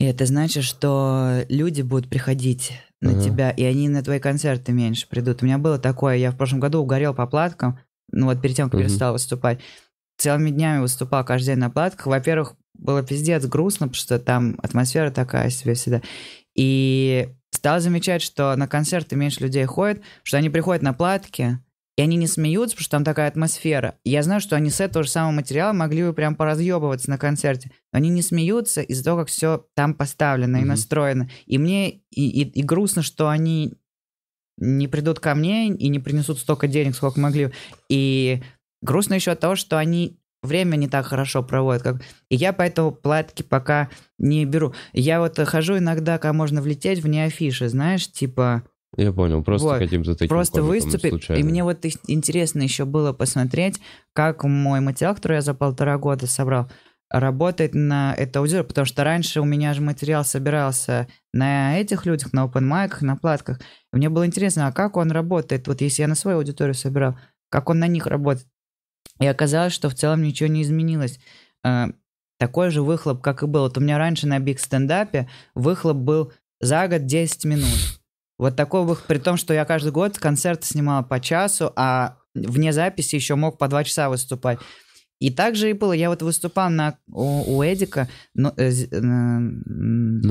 И это значит, что люди будут приходить на uh-huh. тебя, и они на твои концерты меньше придут. У меня было такое, я в прошлом году угорел по платкам, ну вот перед тем, как uh-huh. перестал выступать. Целыми днями выступал каждый день на платках. Во-первых, было пиздец грустно, потому что там атмосфера такая себе всегда. И стал замечать, что на концерты меньше людей ходят, что они приходят на платки, и они не смеются, потому что там такая атмосфера. И я знаю, что они с этого же самого материала могли бы прям поразъебываться на концерте. Но они не смеются из-за того, как все там поставлено mm-hmm. и настроено. И мне и, и, и грустно, что они не придут ко мне и не принесут столько денег, сколько могли. И грустно еще от того, что они время не так хорошо проводят. Как... И я поэтому платки пока не беру. Я вот хожу иногда, когда можно влететь в афиши, знаешь, типа... Я понял, просто вот. каким-то таким Просто выступить. И мне вот интересно еще было посмотреть, как мой материал, который я за полтора года собрал, работает на эту аудиторию, потому что раньше у меня же материал собирался на этих людях, на open майках, на платках. мне было интересно, а как он работает, вот если я на свою аудиторию собирал, как он на них работает. И оказалось, что в целом ничего не изменилось. Э, такой же выхлоп, как и был. Вот у меня раньше на биг стендапе выхлоп был за год 10 минут. Вот такой выхлоп, при том, что я каждый год концерты снимала по часу, а вне записи еще мог по два часа выступать. И так же и было. Я вот выступал на, у, у Эдика но, ну, э, э, на,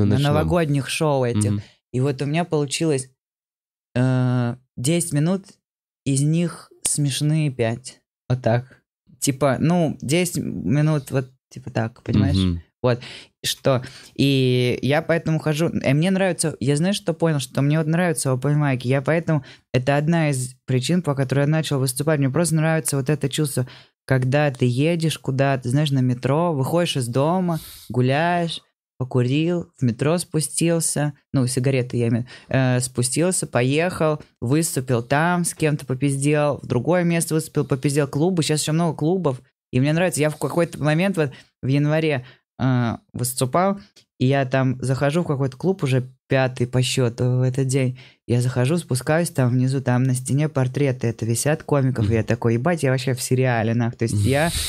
на новогодних шоу этих. Mm-hmm. И вот у меня получилось э, 10 минут, из них смешные 5. Вот так типа, ну, 10 минут, вот, типа так, понимаешь? Mm-hmm. Вот, что, и я поэтому хожу, и э, мне нравится, я знаю, что понял, что мне вот нравится open mic, я поэтому, это одна из причин, по которой я начал выступать, мне просто нравится вот это чувство, когда ты едешь куда-то, знаешь, на метро, выходишь из дома, гуляешь, покурил, в метро спустился, ну, сигареты я имею, э, спустился, поехал, выступил там, с кем-то попиздел, в другое место выступил, попиздел, клубы, сейчас еще много клубов, и мне нравится, я в какой-то момент вот в январе э, выступал, и я там захожу в какой-то клуб уже пятый по счету в этот день, я захожу, спускаюсь, там внизу, там на стене портреты это висят комиков, и я такой, ебать, я вообще в сериале, нах, то есть я (laughs)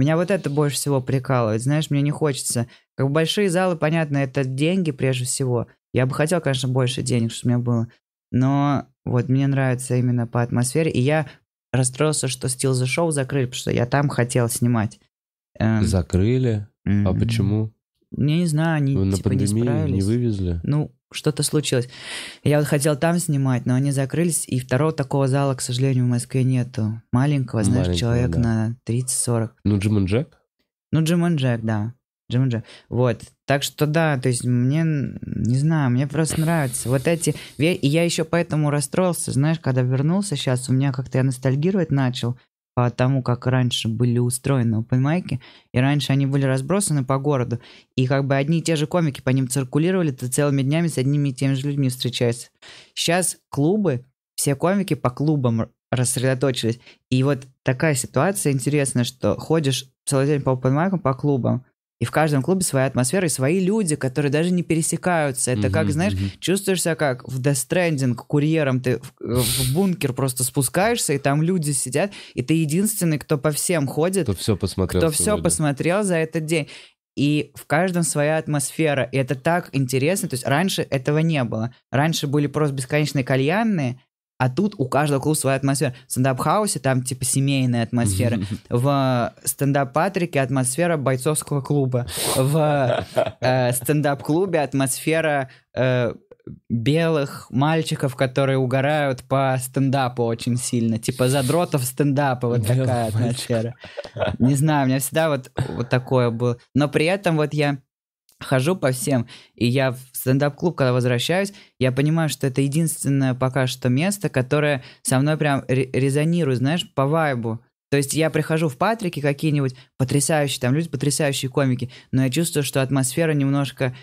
Меня вот это больше всего прикалывает, знаешь, мне не хочется. Как бы большие залы, понятно, это деньги прежде всего. Я бы хотел, конечно, больше денег, чтобы у меня было. Но вот мне нравится именно по атмосфере. И я расстроился, что Steel the Show закрыли, потому что я там хотел снимать. Эм. Закрыли? Mm-hmm. А почему? Я не знаю, они Вы типа, пандемии не, справились. не вывезли? Ну, что-то случилось. Я вот хотел там снимать, но они закрылись, и второго такого зала, к сожалению, в Москве нету. Маленького, знаешь, Маленького, человек да. на 30-40. Ну, Джим Джек? Ну, Джим Джек, да. Джим Джек. Вот. Так что да, то есть мне, не знаю, мне просто нравится. Вот эти... И я еще поэтому расстроился, знаешь, когда вернулся сейчас, у меня как-то я ностальгировать начал по тому, как раньше были устроены опенмайки, и раньше они были разбросаны по городу, и как бы одни и те же комики по ним циркулировали, ты целыми днями с одними и теми же людьми встречаешься. Сейчас клубы, все комики по клубам рассредоточились, и вот такая ситуация интересная, что ходишь целый день по опенмайкам, по клубам, и в каждом клубе своя атмосфера и свои люди, которые даже не пересекаются. Это mm как, знаешь, mm чувствуешь себя как в дестрендинг курьером. Ты в, э, в бункер просто спускаешься, и там люди сидят, и ты единственный, кто по всем ходит. Кто все посмотрел. Кто сегодня. все посмотрел за этот день. И в каждом своя атмосфера. И это так интересно. То есть раньше этого не было. Раньше были просто бесконечные кальянные, а тут у каждого клуба своя атмосфера. В стендап-хаусе там типа семейная атмосфера. В стендап-патрике атмосфера бойцовского клуба. В э, стендап-клубе атмосфера э, белых мальчиков, которые угорают по стендапу очень сильно. Типа задротов стендапа, вот Белый такая мальчик. атмосфера. Не знаю, у меня всегда вот, вот такое было. Но при этом вот я хожу по всем, и я в стендап-клуб, когда возвращаюсь, я понимаю, что это единственное пока что место, которое со мной прям резонирует, знаешь, по вайбу. То есть я прихожу в Патрике какие-нибудь потрясающие, там люди потрясающие комики, но я чувствую, что атмосфера немножко,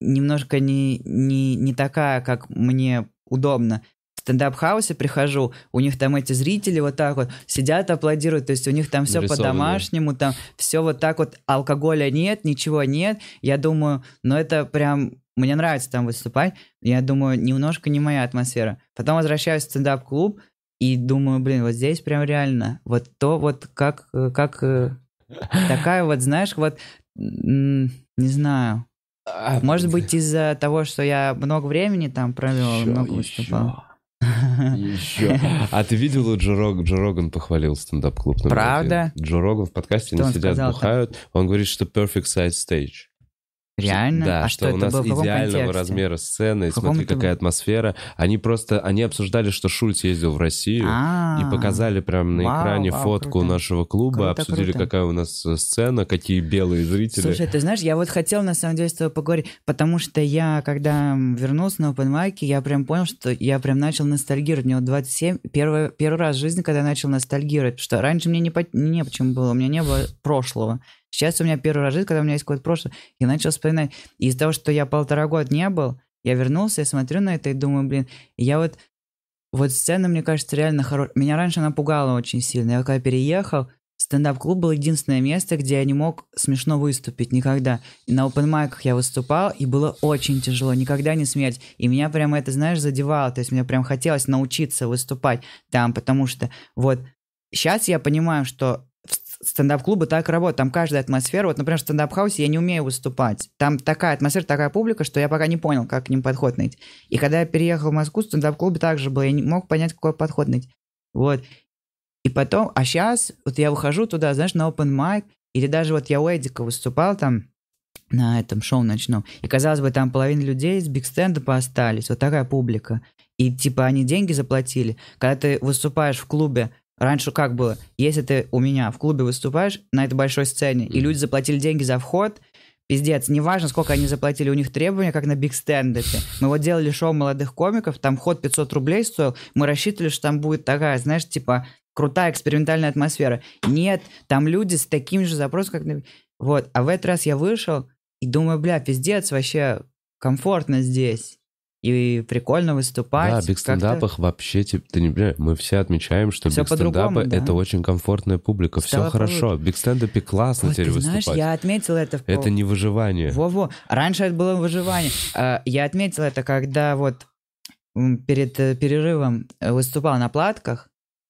немножко не, не, не такая, как мне удобно стендап-хаусе прихожу, у них там эти зрители вот так вот сидят, аплодируют, то есть у них там все по-домашнему, там все вот так вот, алкоголя нет, ничего нет. Я думаю, ну это прям мне нравится там выступать. Я думаю, немножко не моя атмосфера. Потом возвращаюсь в стендап-клуб и думаю, блин, вот здесь прям реально. Вот то вот как... как э, такая вот, знаешь, вот... Не знаю. Может быть, из-за того, что я много времени там провел, еще, много еще. выступал. (laughs) Еще. А ты видел, Джо, Рог, Джо Роган похвалил стендап-клуб? Правда? Один. Джо Роган в подкасте, что они сидят, бухают. Он говорит, что perfect size stage. Реально? Да, а что, что у нас было? идеального размера сцены, смотри, какая атмосфера. Они просто, они обсуждали, что Шульц ездил в Россию и а. показали прям на экране фотку нашего клуба, круто, обсудили, какая у нас э, сцена, какие белые зрители. Слушай, ты знаешь, я вот хотел на самом деле с тобой поговорить, потому что я, когда вернулся на OpenMike, я прям понял, что я прям начал ностальгировать. Мне вот 27, первый, первый раз в жизни, когда я начал ностальгировать, что раньше мне не, по... не почему было, у меня не было прошлого. Сейчас у меня первый раз жизнь, когда у меня есть какое-то прошлое, и начал вспоминать. из-за того, что я полтора года не был, я вернулся, я смотрю на это и думаю, блин, я вот... Вот сцена, мне кажется, реально хорошая. Меня раньше она пугала очень сильно. Я когда переехал, стендап-клуб был единственное место, где я не мог смешно выступить никогда. И на опенмайках я выступал, и было очень тяжело, никогда не смеялись. И меня прямо это, знаешь, задевало. То есть мне прям хотелось научиться выступать там, потому что вот сейчас я понимаю, что стендап-клубы так работают, там каждая атмосфера, вот, например, в стендап-хаусе я не умею выступать, там такая атмосфера, такая публика, что я пока не понял, как к ним подход найти. И когда я переехал в Москву, в стендап-клубе также было, я не мог понять, какой подход найти. Вот. И потом, а сейчас, вот я выхожу туда, знаешь, на open mic, или даже вот я у Эдика выступал там, на этом шоу ночном. И, казалось бы, там половина людей из бигстенда остались. Вот такая публика. И, типа, они деньги заплатили. Когда ты выступаешь в клубе, Раньше как было? Если ты у меня в клубе выступаешь на этой большой сцене, и люди заплатили деньги за вход, пиздец, неважно, сколько они заплатили, у них требования, как на Биг стенды. Мы вот делали шоу молодых комиков, там вход 500 рублей стоил, мы рассчитывали, что там будет такая, знаешь, типа, крутая экспериментальная атмосфера. Нет, там люди с таким же запросом, как на... Вот, а в этот раз я вышел и думаю, бля, пиздец, вообще комфортно здесь и прикольно выступать. Да, биг стендапах вообще, типа, ты не понимаешь, мы все отмечаем, что биг стендапы это очень комфортная публика, все хорошо, биг стендапе классно вот, теперь ты знаешь, я отметила это. Это не выживание. Во-во, раньше это было выживание. А, я отметила это, когда вот перед э, перерывом э, выступал на платках,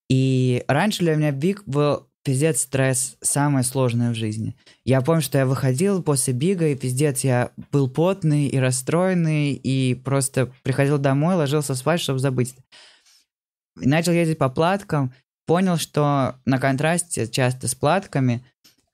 и раньше для меня биг был пиздец стресс, самое сложное в жизни. Я помню, что я выходил после бига, и пиздец, я был потный и расстроенный, и просто приходил домой, ложился спать, чтобы забыть. И начал ездить по платкам, понял, что на контрасте часто с платками,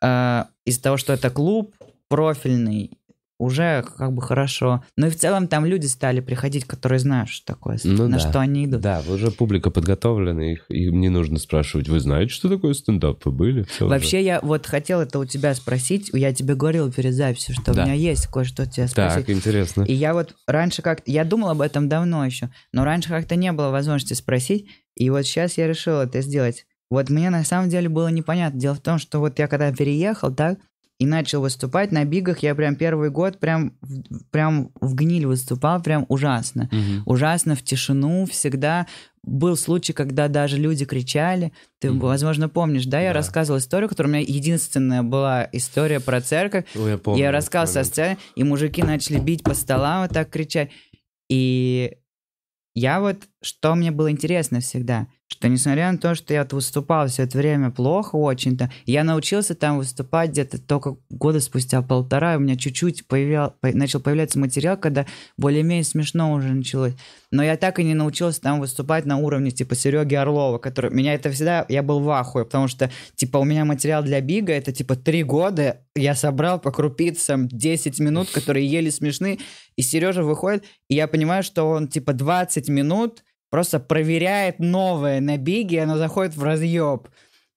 э, из-за того, что это клуб профильный, уже как бы хорошо. но ну и в целом там люди стали приходить, которые знают, что такое, ну, на да. что они идут. Да, уже публика подготовлена, их, им не нужно спрашивать, вы знаете, что такое стендапы были? Все Вообще уже. я вот хотел это у тебя спросить, я тебе говорил перед записью, что да. у меня есть кое-что тебе спросить. Так, интересно. И я вот раньше как-то, я думал об этом давно еще, но раньше как-то не было возможности спросить, и вот сейчас я решил это сделать. Вот мне на самом деле было непонятно. Дело в том, что вот я когда переехал, так, да, и начал выступать на бигах. Я прям первый год прям, прям в гниль выступал, прям ужасно. Угу. Ужасно в тишину всегда. Был случай, когда даже люди кричали. Ты, угу. возможно, помнишь, да? Я да. рассказывал историю, которая у меня единственная была история про церковь. Ой, я, помню, я рассказывал со сцены, и мужики начали бить по столам вот так кричать. И я вот что мне было интересно всегда, что несмотря на то, что я выступал все это время плохо очень-то, я научился там выступать где-то только года спустя полтора, у меня чуть-чуть появлял, по, начал появляться материал, когда более-менее смешно уже началось. Но я так и не научился там выступать на уровне типа Сереги Орлова, который... Меня это всегда... Я был в ахуе, потому что типа у меня материал для Бига, это типа три года я собрал по крупицам 10 минут, которые еле смешны, и Сережа выходит, и я понимаю, что он типа 20 минут просто проверяет новое на биге, оно заходит в разъеб.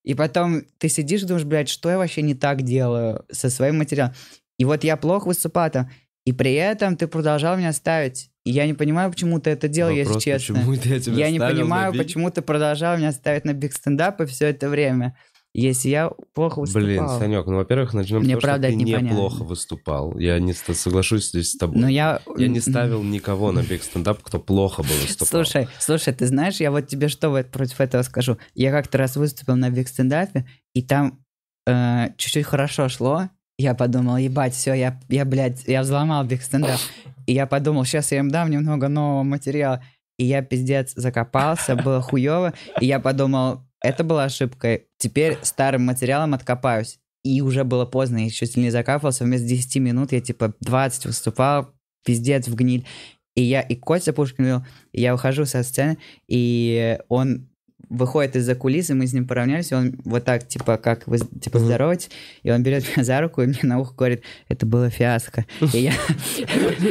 И потом ты сидишь и думаешь, блядь, что я вообще не так делаю со своим материалом? И вот я плохо выступал там, и при этом ты продолжал меня ставить. И я не понимаю, почему ты это делал, Вопрос, если честно. Почему ты (laughs) я, тебя я не понимаю, почему ты продолжал меня ставить на биг стендап и все это время если я плохо выступал. Блин, Санек, ну, во-первых, начнем Мне с того, правда, что ты неплохо не выступал. Я не соглашусь здесь с тобой. Но я... я не ставил никого на биг стендап, кто плохо бы выступал. Слушай, слушай, ты знаешь, я вот тебе что против этого скажу. Я как-то раз выступил на биг стендапе, и там э, чуть-чуть хорошо шло. Я подумал, ебать, все, я, я, блядь, я взломал биг стендап. И я подумал, сейчас я им дам немного нового материала. И я, пиздец, закопался, было хуево. И я подумал, это была ошибка. Теперь старым материалом откопаюсь. И уже было поздно, я еще сильнее закапывался. Вместо 10 минут я типа 20 выступал, пиздец в гниль. И я и Костя Пушкин и я ухожу со сцены, и он выходит из-за кулисы, мы с ним поравнялись, и он вот так, типа, как типа, здоровать, и он берет меня за руку и мне на ухо говорит, это было фиаско. И я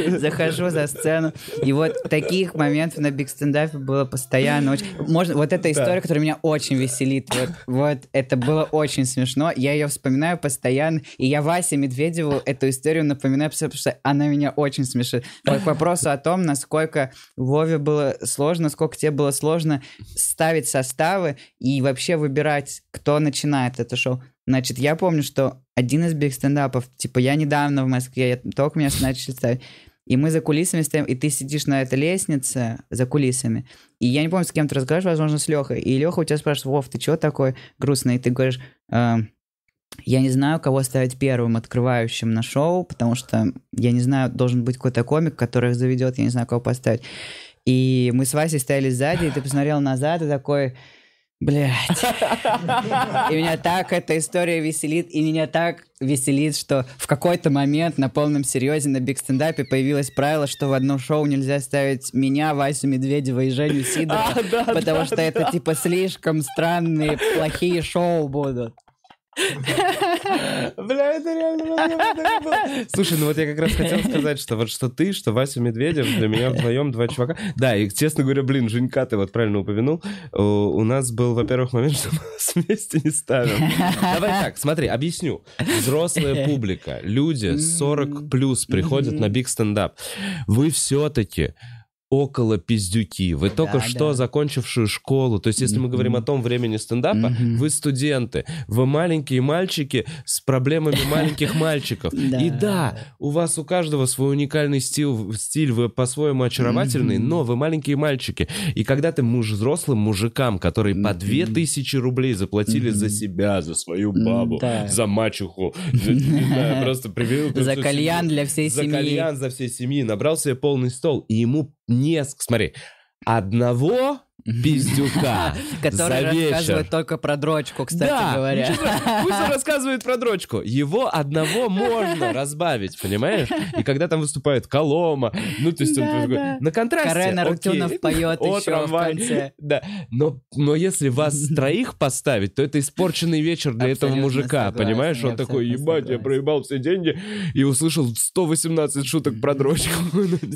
(laughs) захожу за сцену, и вот таких моментов на биг стендапе было постоянно. Можно, вот эта история, которая меня очень веселит, вот, вот это было очень смешно, я ее вспоминаю постоянно, и я Васе Медведеву эту историю напоминаю, потому что она меня очень смешит. Вот к вопросу о том, насколько Вове было сложно, сколько тебе было сложно ставить со составы и вообще выбирать, кто начинает это шоу. Значит, я помню, что один из биг стендапов, типа, я недавно в Москве, я, только меня начали ставить, и мы за кулисами стоим, и ты сидишь на этой лестнице за кулисами. И я не помню, с кем ты разговариваешь, возможно, с Лехой. И Леха у тебя спрашивает, Вов, ты чего такой грустный? И ты говоришь, э, я не знаю, кого ставить первым открывающим на шоу, потому что я не знаю, должен быть какой-то комик, который их заведет, я не знаю, кого поставить. И мы с Васей стояли сзади, и ты посмотрел назад и такой... Блять. И меня так эта история веселит, и меня так веселит, что в какой-то момент на полном серьезе на биг стендапе появилось правило, что в одно шоу нельзя ставить меня, Васю Медведева и Женю (laughs) а, Сидорова, а, да, потому да, что да. это типа слишком странные, плохие шоу будут. Бля, это реально Слушай, ну вот я как раз хотел сказать, что вот что ты, что Вася Медведев, для меня вдвоем два чувака. Да, и, честно говоря, блин, Женька, ты вот правильно упомянул. Э, у нас был, во-первых, момент, (laughs) что мы нас вместе не ставим. Давай так, смотри, объясню. Взрослая публика, люди 40 плюс приходят на биг стендап. Вы все-таки около пиздюки. Вы да, только да. что закончившие школу. То есть, если mm-hmm. мы говорим о том времени стендапа, mm-hmm. вы студенты, вы маленькие мальчики с проблемами маленьких (laughs) мальчиков. И да, у вас у каждого свой уникальный стиль, вы по-своему очаровательный, но вы маленькие мальчики. И когда ты муж взрослым мужикам, которые по 2000 рублей заплатили за себя, за свою бабу, за мачуху (laughs) просто привел... За кальян для всей семьи. За кальян за всей семьи, набрал себе полный стол, и ему не... Смотри, одного (laughs) пиздюка Который рассказывает только про дрочку, кстати говоря. пусть он рассказывает про дрочку. Его одного можно разбавить, понимаешь? И когда там выступает Колома, ну, то есть он да. на контрасте. Карен Арутюнов поет еще в конце. Да. Но, но если вас (laughs) троих поставить, то это испорченный вечер для этого мужика, понимаешь? Он такой, ебать, я проебал все деньги и услышал 118 шуток про дрочку.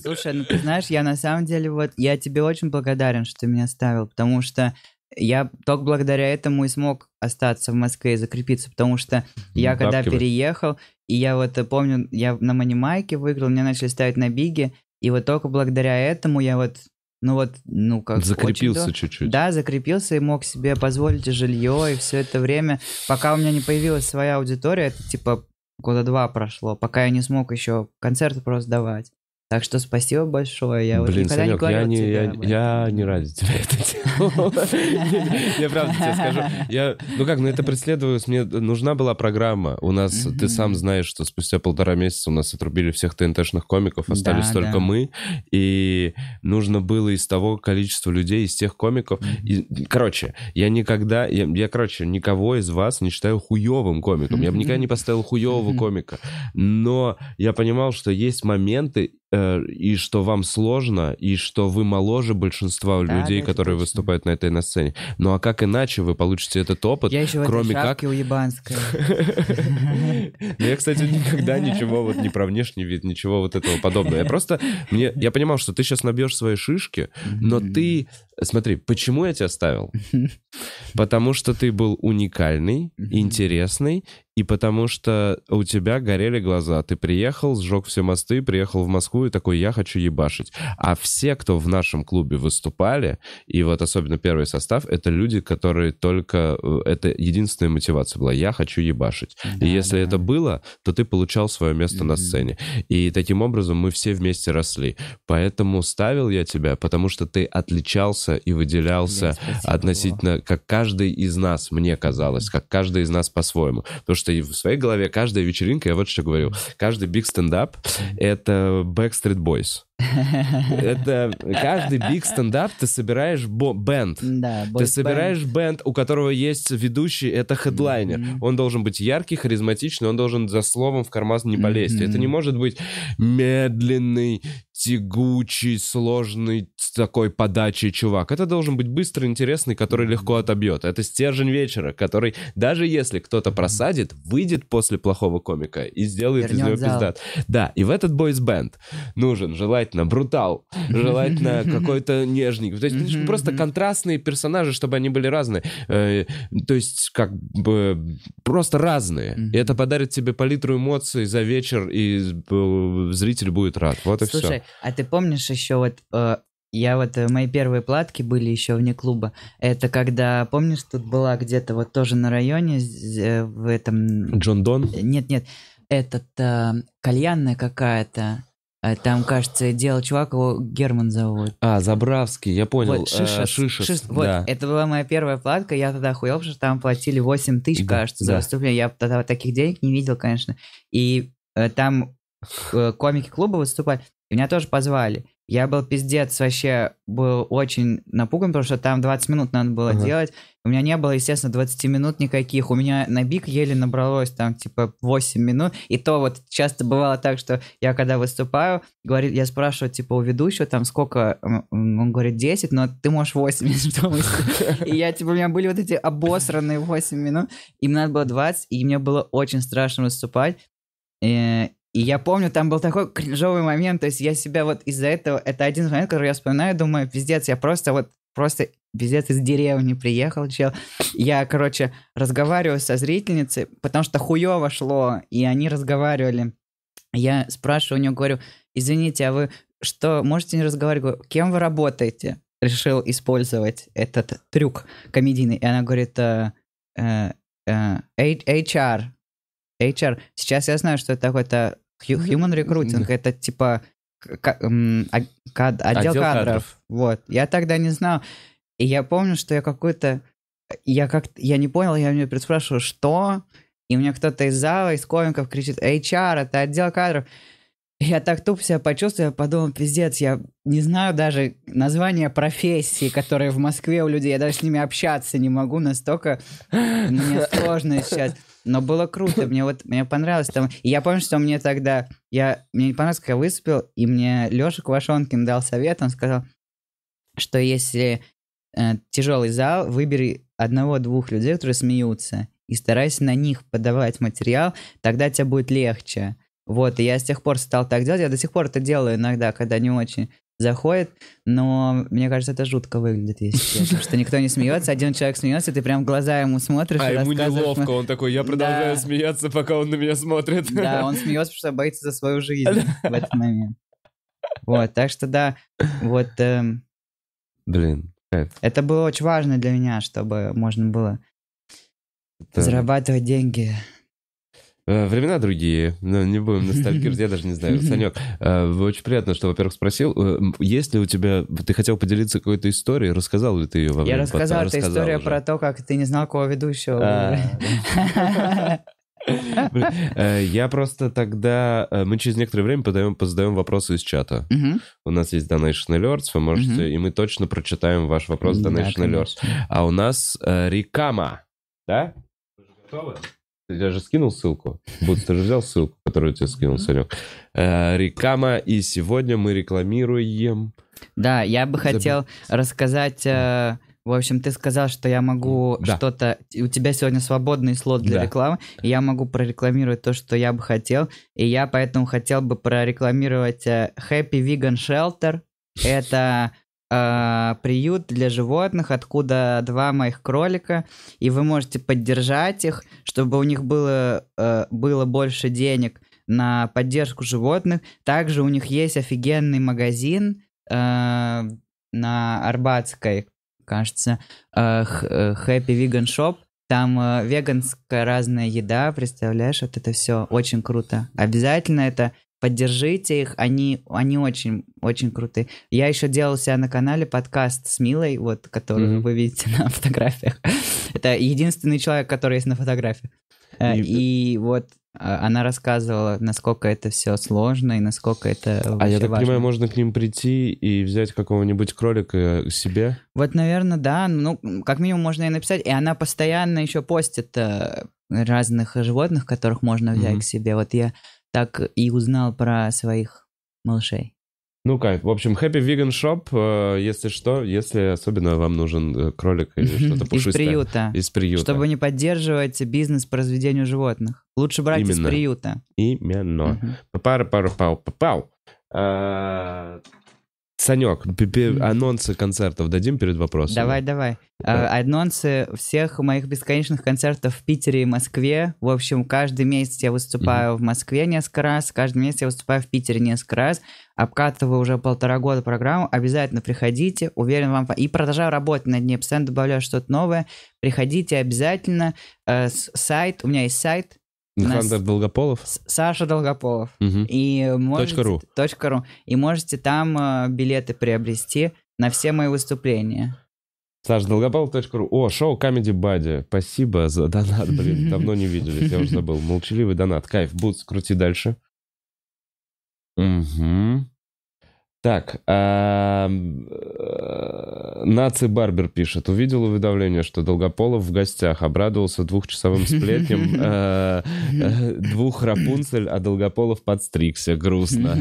Слушай, ну ты знаешь, я на самом деле вот, я тебе очень благодарен, что ты меня оставил, потому что я только благодаря этому и смог остаться в Москве и закрепиться, потому что я Давки когда переехал, и я вот э, помню, я на манимайке выиграл, меня начали ставить на биге, и вот только благодаря этому я вот, ну вот, ну как... Закрепился чуть-чуть. Да, закрепился и мог себе позволить жилье, и все это время, пока у меня не появилась своя аудитория, это типа года два прошло, пока я не смог еще концерты просто давать. Так что спасибо большое. Я Блин, вот Санек, я не, я, я, не ради тебя это делал. (laughs) Я правда тебе скажу. Я, ну как, ну это преследовалось. Мне нужна была программа. У нас, ты сам знаешь, что спустя полтора месяца у нас отрубили всех ТНТшных комиков, остались только мы. И нужно было из того количества людей, из тех комиков. Короче, я никогда, я, короче, никого из вас не считаю хуевым комиком. Я бы никогда не поставил хуевого (laughs) комика. Но я понимал, что есть моменты, Э, и что вам сложно, и что вы моложе большинства да, людей, которые точно. выступают на этой на сцене. Ну а как иначе вы получите этот опыт, я еще кроме в этой как... уебанской. (laughs) Ну, я, кстати, никогда ничего вот не про внешний вид, ничего вот этого подобного. Я просто... мне Я понимал, что ты сейчас набьешь свои шишки, но ты... Смотри, почему я тебя ставил? Потому что ты был уникальный, интересный и потому что у тебя горели глаза. Ты приехал, сжег все мосты, приехал в Москву и такой, я хочу ебашить. А все, кто в нашем клубе выступали, и вот особенно первый состав, это люди, которые только... Э, это единственная мотивация была, я хочу ебашить. Да, и если да. это было, то ты получал свое место mm-hmm. на сцене. И таким образом мы все вместе росли. Поэтому ставил я тебя, потому что ты отличался и выделялся Блин, относительно, как каждый из нас, мне казалось, как каждый из нас по-своему. Потому что что в своей голове каждая вечеринка, я вот что говорю, каждый big stand-up это Backstreet Boys. Это каждый биг стендап ты собираешь бенд. ты собираешь бенд, у которого есть ведущий, это хедлайнер. Он должен быть яркий, харизматичный, он должен за словом в карман не болезть. Это не может быть медленный, тягучий, сложный такой подачи чувак. Это должен быть быстрый, интересный, который легко отобьет. Это стержень вечера, который, даже если кто-то просадит, выйдет после плохого комика и сделает Вернет из него пиздат. Да, и в этот бойсбенд нужен желательно брутал, желательно (laughs) какой-то нежник. То есть просто контрастные персонажи, чтобы они были разные. Э, то есть как бы просто разные. И это подарит тебе палитру эмоций за вечер, и э, зритель будет рад. Вот и все. Слушай, а ты помнишь еще вот э, я вот, э, мои первые платки были еще вне клуба. Это когда, помнишь, тут была где-то вот тоже на районе, э, в этом... Джон Дон? Нет, нет, этот, кальянная какая-то. Там, кажется, делал чувак, его Герман зовут. А, Забравский, я понял. Вот, Шишес. А, Шишес, Шиш... да. Вот, это была моя первая платка, я тогда охуел, что там платили 8 тысяч, да, кажется, да. выступление. Я тогда таких денег не видел, конечно. И там комики клуба выступали. И меня тоже позвали. Я был пиздец, вообще был очень напуган, потому что там 20 минут надо было ага. делать. У меня не было, естественно, 20 минут никаких. У меня на бик еле набралось там типа 8 минут. И то вот часто бывало так, что я когда выступаю, говорит, я спрашиваю типа у ведущего там сколько, он говорит 10, но ты можешь 8, (laughs) если (laughs) И я типа, у меня были вот эти обосранные 8 минут. Им надо было 20, и мне было очень страшно выступать. Э, и я помню, там был такой (laughs) кринжовый момент, то есть я себя вот из-за этого, это один момент, который я вспоминаю, думаю, пиздец, я просто вот, просто пиздец из деревни приехал, чел. Я, короче, разговариваю со зрительницей, потому что хуево шло, и они разговаривали. Я спрашиваю у нее, говорю, извините, а вы что, можете не разговаривать? Говорю, кем вы работаете? Решил использовать этот трюк комедийный. И она говорит, HR. «Э, э, э, HR. Сейчас я знаю, что это какой то human recruiting. Это типа а, отдел, отдел кадров. кадров. Вот. Я тогда не знал. И я помню, что я какой-то... Я как я не понял, я мне переспрашиваю, что? И мне кто-то из зала, из комиков кричит, HR, это отдел кадров. Я так тупо себя почувствовал, я подумал, пиздец, я не знаю даже названия профессии, которые в Москве у людей, я даже с ними общаться не могу, настолько мне сложно сейчас. Но было круто, мне вот мне понравилось там. И я помню, что мне тогда, я, мне понравилось, как я выступил, и мне Леша Квашонкин дал совет, он сказал, что если э, тяжелый зал, выбери одного-двух людей, которые смеются, и старайся на них подавать материал, тогда тебе будет легче. Вот, и я с тех пор стал так делать, я до сих пор это делаю иногда, когда не очень заходит, но мне кажется, это жутко выглядит, если (laughs) честно, что никто не смеется, один человек смеется, ты прям в глаза ему смотришь. А ему неловко, он такой, я продолжаю да. смеяться, пока он на меня смотрит. (laughs) Да, он смеется, потому что боится за свою жизнь в этот момент. Вот, так что да, вот... Эм, Блин, Это было очень важно для меня, чтобы можно было зарабатывать деньги Э, времена другие, но не будем ностальгировать, я даже не знаю. (laughs) Санек, э, очень приятно, что, во-первых, спросил. Э, есть ли у тебя... Ты хотел поделиться какой-то историей, рассказал ли ты ее во время Я рассказал, это история про то, как ты не знал, кого ведущего. А, (laughs) я просто тогда... Мы через некоторое время подаем, позадаем вопросы из чата. У нас есть Donation Alerts, вы можете... И мы точно прочитаем ваш вопрос в Donation Alerts. А у нас Рикама, да? Готовы? Я же скинул ссылку. Будь ты же взял ссылку, которую тебе скинул, Санек. Э, Рекама, и сегодня мы рекламируем... Да, я бы хотел рассказать... Э, в общем, ты сказал, что я могу да. что-то... У тебя сегодня свободный слот для да. рекламы, и я могу прорекламировать то, что я бы хотел. И я поэтому хотел бы прорекламировать э, Happy Vegan Shelter. Это а, приют для животных, откуда два моих кролика, и вы можете поддержать их, чтобы у них было, э, было больше денег на поддержку животных. Также у них есть офигенный магазин э, на Арбатской, кажется, э, э Happy Vegan Shop. Там э, веганская разная еда, представляешь, вот это все очень круто. Обязательно это Поддержите их, они, они очень, очень крутые. Я еще делал себя на канале подкаст с Милой, вот, которую mm-hmm. вы видите на (laughs) фотографиях. Это единственный человек, который есть на фотографии. Э, и, вот а, она рассказывала, насколько это все сложно и насколько это А я так важно. понимаю, можно к ним прийти и взять какого-нибудь кролика э, себе? Вот, наверное, да. Ну, как минимум, можно и написать. И она постоянно еще постит э, разных животных, которых можно взять mm-hmm. к себе. Вот я так и узнал про своих малышей. Ну, кайф. В общем, Happy Vegan Shop, э, если что, если особенно вам нужен э, кролик или что-то пушистое. Из приюта. Из приюта. Чтобы не поддерживать бизнес по разведению животных. Лучше брать Именно. из приюта. Именно. Папара-пара-пау-пау. Э, Санек, анонсы концертов дадим перед вопросом? Давай, давай. Да. А, анонсы всех моих бесконечных концертов в Питере и Москве. В общем, каждый месяц я выступаю mm-hmm. в Москве несколько раз, каждый месяц я выступаю в Питере несколько раз. Обкатываю уже полтора года программу. Обязательно приходите, уверен вам. И продолжаю работать над ней, постоянно добавляю что-то новое. Приходите обязательно. Э, сайт, у меня есть сайт Александр Долгополов? Саша Долгополов. Точка ру. Точка .ру. И можете там э, билеты приобрести на все мои выступления. Саша Долгополов. Точка ру. О, шоу Comedy Бади. Спасибо за донат, блин. (laughs) Давно не виделись, я уже забыл. Молчаливый донат. Кайф, Бутс, крути дальше. Угу. Так, эм, э, Наци Барбер пишет. Увидел уведомление, что Долгополов в гостях. Обрадовался двухчасовым сплетням (laughs) э, э, двух Рапунцель, а Долгополов подстригся. Грустно.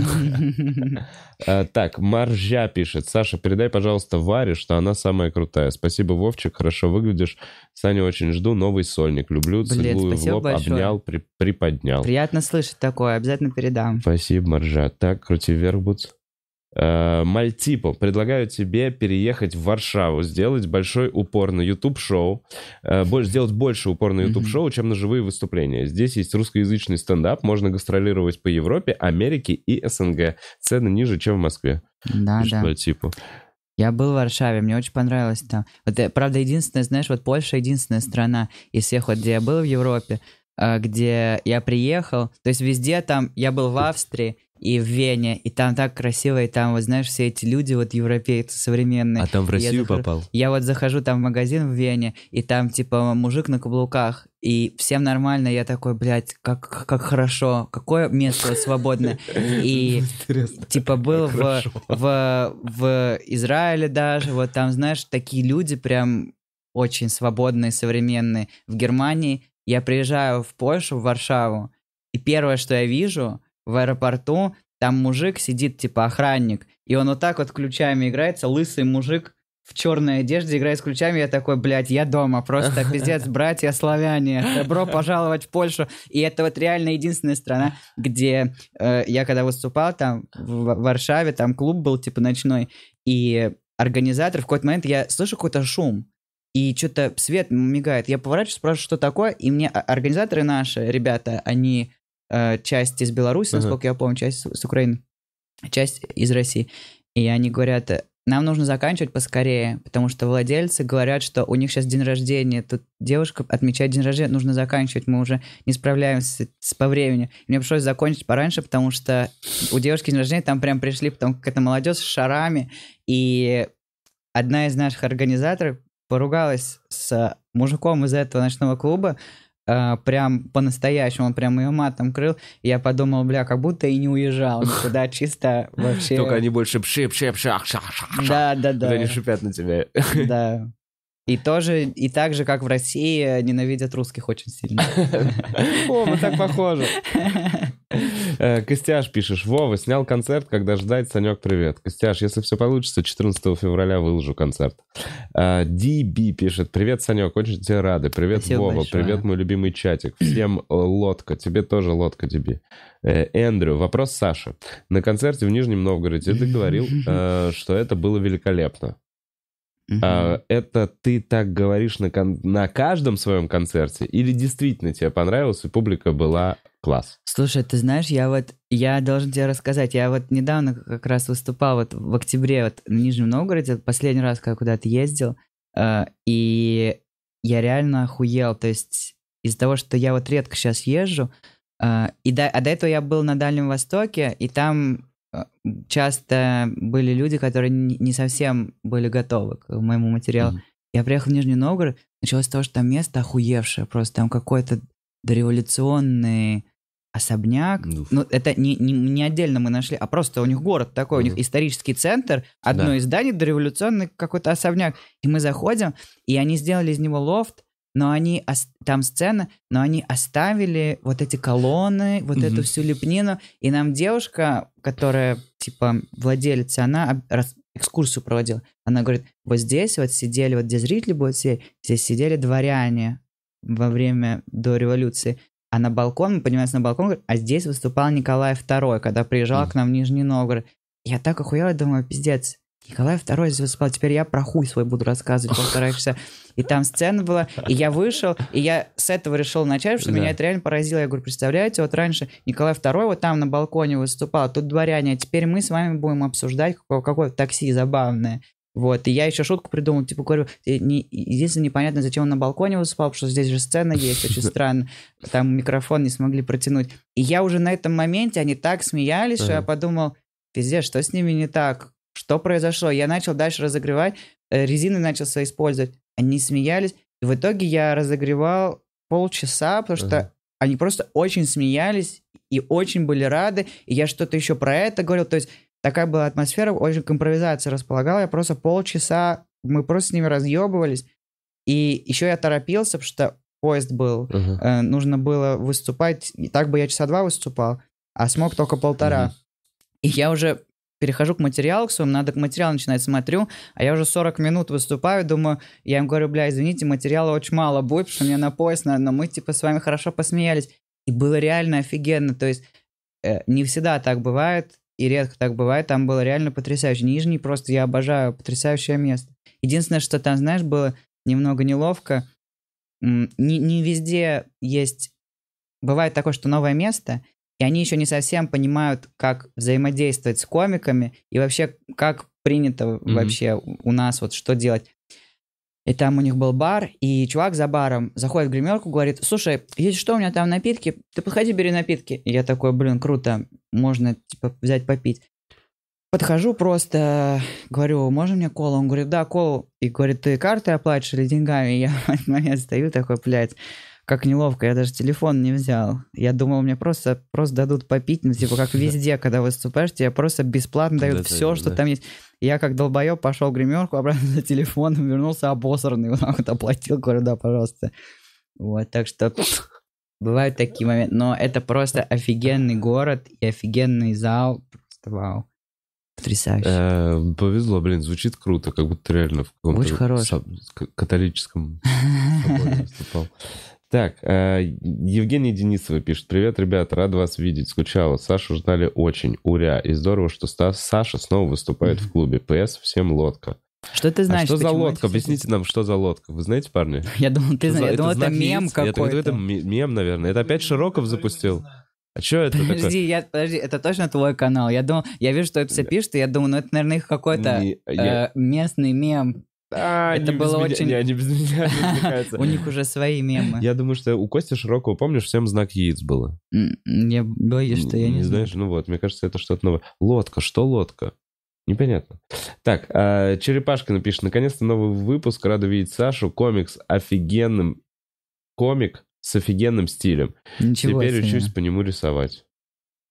Так, Маржа пишет. Саша, передай, пожалуйста, Варе, что она самая крутая. Спасибо, Вовчик, хорошо выглядишь. Саня, очень жду. Новый сольник. Люблю, целую в лоб, обнял, приподнял. Приятно слышать такое. Обязательно передам. Спасибо, Маржа. Так, крути вверх, Буц. Э, Мальтипо, предлагаю тебе переехать в Варшаву, сделать большой упор на YouTube-шоу, э, сделать больше упор на YouTube-шоу, чем на живые выступления. Здесь есть русскоязычный стендап, можно гастролировать по Европе, Америке и СНГ. Цены ниже, чем в Москве. Да, да. Мальтипо. Я был в Варшаве, мне очень понравилось там. Вот, э, правда, единственная, знаешь, вот Польша единственная страна из всех, вот, где я был в Европе, где я приехал. То есть везде там, я был в Австрии, и в Вене, и там так красиво, и там, вот знаешь, все эти люди, вот европейцы современные. А там в Россию я захожу, попал? Я вот захожу там в магазин в Вене, и там, типа, мужик на каблуках, и всем нормально, я такой, блядь, как, как хорошо, какое место свободное. И, типа, был в, в, в Израиле даже, вот там, знаешь, такие люди прям очень свободные, современные. В Германии я приезжаю в Польшу, в Варшаву, и первое, что я вижу — в аэропорту, там мужик сидит, типа охранник, и он вот так вот ключами играется, лысый мужик в черной одежде играет с ключами, я такой, блядь, я дома, просто (laughs) пиздец, братья славяне, добро пожаловать в Польшу. И это вот реально единственная страна, где э, я когда выступал там в Варшаве, там клуб был типа ночной, и организатор, в какой-то момент я слышу какой-то шум, и что-то свет мигает. Я поворачиваюсь, спрашиваю, что такое, и мне организаторы наши, ребята, они Э, часть из Беларуси, uh-huh. насколько я помню, часть с, с Украины, часть из России. И они говорят, э, нам нужно заканчивать поскорее, потому что владельцы говорят, что у них сейчас день рождения, тут девушка отмечает день рождения, нужно заканчивать, мы уже не справляемся с, по времени. Мне пришлось закончить пораньше, потому что у девушки день рождения там прям пришли потом какая-то молодежь с шарами, и одна из наших организаторов поругалась с мужиком из этого ночного клуба, э, прям по-настоящему, он прям ее матом крыл. И я подумал, бля, как будто и не уезжал никуда, (laughs) чисто вообще. Только они больше пши, пши, пшах, шах, шах, Да, да, да. Они шипят на тебя. Да. (laughs) И тоже, и так же, как в России, ненавидят русских очень сильно. (laughs) О, мы так похожи. Э, Костяш пишешь, Вова, снял концерт, когда ждать, Санек, привет. Костяш, если все получится, 14 февраля выложу концерт. Диби а, пишет, привет, Санек, очень тебе рады. Привет, Спасибо Вова, большое. привет, мой любимый чатик. Всем э, лодка, тебе тоже лодка, DB. Э, Эндрю, вопрос Саша На концерте в Нижнем Новгороде ты говорил, что это было великолепно. Uh-huh. это ты так говоришь на, кон- на каждом своем концерте? Или действительно тебе понравилось, и публика была класс. Слушай, ты знаешь, я вот, я должен тебе рассказать, я вот недавно как раз выступал вот в октябре вот в Нижнем Новгороде, последний раз, когда куда-то ездил, э, и я реально охуел, то есть из-за того, что я вот редко сейчас езжу, э, и до, а до этого я был на Дальнем Востоке, и там э, часто были люди, которые не совсем были готовы к моему материалу. mm Я приехал в Нижний Новгород, началось с того, что там место охуевшее, просто там какой-то дореволюционный особняк. Уф. Ну. ну, это не, не, не отдельно мы нашли, а просто у них город такой, у них исторический центр, одно да. из зданий, дореволюционный какой-то особняк. И мы заходим, и они сделали из него лофт, но они там сцена, но они оставили вот эти колонны, вот угу. эту всю лепнину, и нам девушка, которая типа владелица, она раз, экскурсию проводила, она говорит, вот здесь вот сидели, вот где зрители будут сидеть, здесь сидели дворяне во время до революции, а на балкон, мы поднимаемся на балкон, а здесь выступал Николай II, когда приезжал mm. к нам в Нижний Новгород. Я так охуел, думаю, пиздец, Николай II здесь выступал, теперь я про хуй свой буду рассказывать полтора часа. И там сцена была, и я вышел, и я с этого решил начать, что да. меня это реально поразило. Я говорю, представляете, вот раньше Николай II вот там на балконе выступал, тут дворяне, а теперь мы с вами будем обсуждать, какое, какое такси забавное. Вот, и я еще шутку придумал, типа, говорю, «Э, не, единственное непонятно, зачем он на балконе выступал, потому что здесь же сцена есть, очень (laughs) странно, там микрофон не смогли протянуть. И я уже на этом моменте, они так смеялись, что я подумал, пиздец, что с ними не так, что произошло? Я начал дальше разогревать, э, резины начался использовать, они смеялись, и в итоге я разогревал полчаса, потому что они просто очень смеялись и очень были рады, и я что-то еще про это говорил, то есть Такая была атмосфера, очень к импровизации располагала. Я просто полчаса, мы просто с ними разъебывались. И еще я торопился, потому что поезд был. Uh-huh. Э, нужно было выступать. И так бы я часа два выступал, а смог только полтора. Uh-huh. И я уже перехожу к материалу, к своему, надо к материалу начинать, смотрю, а я уже 40 минут выступаю, думаю, я им говорю, бля, извините, материала очень мало будет, потому что мне на поезд надо, но мы, типа, с вами хорошо посмеялись. И было реально офигенно, то есть э, не всегда так бывает, и редко так бывает, там было реально потрясающе. Нижний просто я обожаю, потрясающее место. Единственное, что там, знаешь, было немного неловко, не, не везде есть... Бывает такое, что новое место, и они еще не совсем понимают, как взаимодействовать с комиками и вообще, как принято mm-hmm. вообще у нас вот что делать. И там у них был бар, и чувак за баром заходит в гримерку, говорит, слушай, есть что, у меня там напитки, ты подходи, бери напитки. И я такой, блин, круто, можно типа взять попить. Подхожу просто, говорю, можно мне колу? Он говорит, да, колу. И говорит, ты картой оплатишь или деньгами? И я (laughs) в этот момент стою такой, блядь, как неловко, я даже телефон не взял. Я думал, мне просто, просто дадут попить, ну, типа, как (laughs) везде, когда выступаешь, тебе просто бесплатно дают все, что там есть. Я как долбоеб пошел в гримерку, обратно за (laughs) телефоном вернулся обосранный, (laughs) вот так вот оплатил, говорю, да, пожалуйста. Вот, так что бывают такие моменты, но это просто офигенный город и офигенный зал, просто вау. Потрясающе. Э, повезло, блин, звучит круто, как будто реально в каком-то Очень католическом выступал. Так, э, Евгений Денисова пишет. Привет, ребят, рад вас видеть. Скучала. Сашу ждали очень. Уря. И здорово, что Стас, Саша снова выступает в клубе. ПС, всем лодка. Что это а знаешь? А что за лодка? Объясните нам, что за лодка. Вы знаете, парни? (laughs) Я думал, ты знаешь. Я думал, это мем какой-то. Я думал, это мем, наверное. Это опять Широков запустил. А что это подожди, такое? Я, подожди, это точно твой канал? Я думал, я вижу, что это все пишет, и я думаю, ну это, наверное, их какой-то э, я... местный мем. А, это было очень... Меня, не, без меня, (laughs) У них уже свои мемы. Я думаю, что у Кости Широкого, помнишь, всем знак яиц было? Я боюсь, что я не знаю. знаешь, ну вот, мне кажется, это что-то новое. Лодка, что лодка? Непонятно. Так, а, Черепашка напишет. Наконец-то новый выпуск. Рада видеть Сашу. Комикс офигенным... Комик с офигенным стилем. Ничего Теперь учусь по нему рисовать.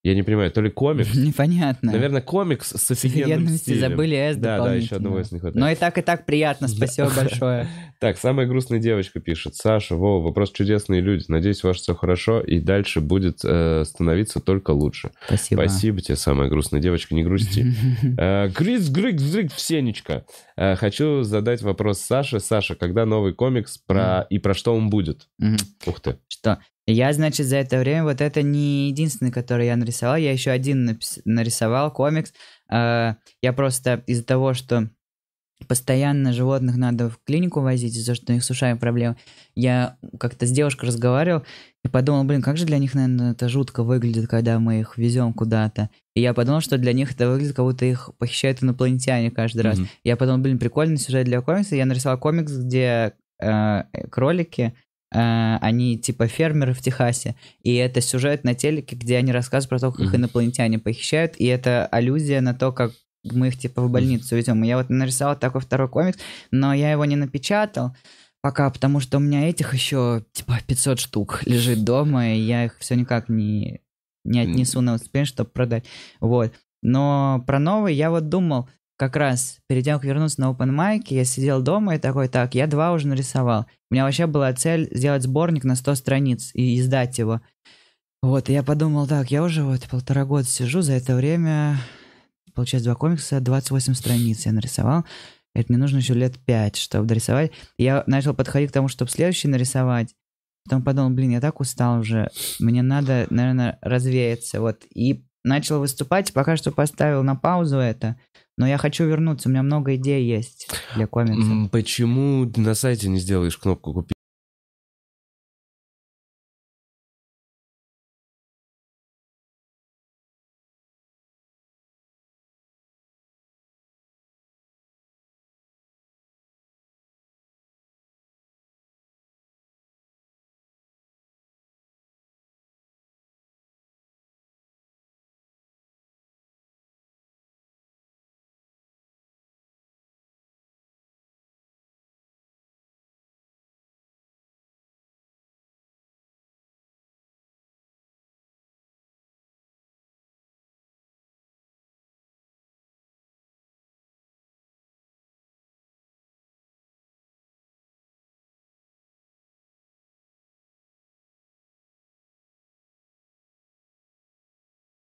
Я не понимаю, то ли комикс. (laughs) Непонятно. Наверное, комикс с офигенным стилем. забыли S а Да, да, еще одного S не хватает. Но и так, и так приятно, спасибо большое. (laughs) Так, самая грустная девочка пишет. Саша, Вова, вопрос чудесные люди. Надеюсь, у вас все хорошо, и дальше будет э, становиться только лучше. Спасибо. Спасибо тебе, самая грустная девочка, не грусти. Крис, Грик, Зрик, Всенечка. Э, хочу задать вопрос Саше. Саша, когда новый комикс про и про что он будет? Ух ты. Что? Я, значит, за это время, вот это не единственный, который я нарисовал, я еще один нарисовал комикс. А, я просто из-за того, что постоянно животных надо в клинику возить, из-за того, что у них с ушами проблемы, я как-то с девушкой разговаривал и подумал, блин, как же для них, наверное, это жутко выглядит, когда мы их везем куда-то. И я подумал, что для них это выглядит, как будто их похищают инопланетяне каждый раз. Mm-hmm. Я подумал, блин, прикольный сюжет для комикса. Я нарисовал комикс, где а, э, кролики а, они типа фермеры в Техасе, и это сюжет на телеке, где они рассказывают про то, как инопланетяне похищают, и это аллюзия на то, как мы их типа в больницу везем. я вот нарисовал такой второй комикс, но я его не напечатал пока, потому что у меня этих еще типа 500 штук лежит дома, и я их все никак не, не отнесу на успех, чтобы продать. Вот. Но про новый я вот думал, как раз перед тем, как вернуться на open mic, я сидел дома и такой, так, я два уже нарисовал. У меня вообще была цель сделать сборник на 100 страниц и издать его. Вот, и я подумал, так, я уже вот полтора года сижу, за это время, получается, два комикса, 28 страниц я нарисовал. Это мне нужно еще лет пять, чтобы дорисовать. Я начал подходить к тому, чтобы следующий нарисовать. Потом подумал, блин, я так устал уже, мне надо, наверное, развеяться. Вот, и начал выступать, пока что поставил на паузу это, но я хочу вернуться, у меня много идей есть для комиксов. Почему на сайте не сделаешь кнопку «Купить»?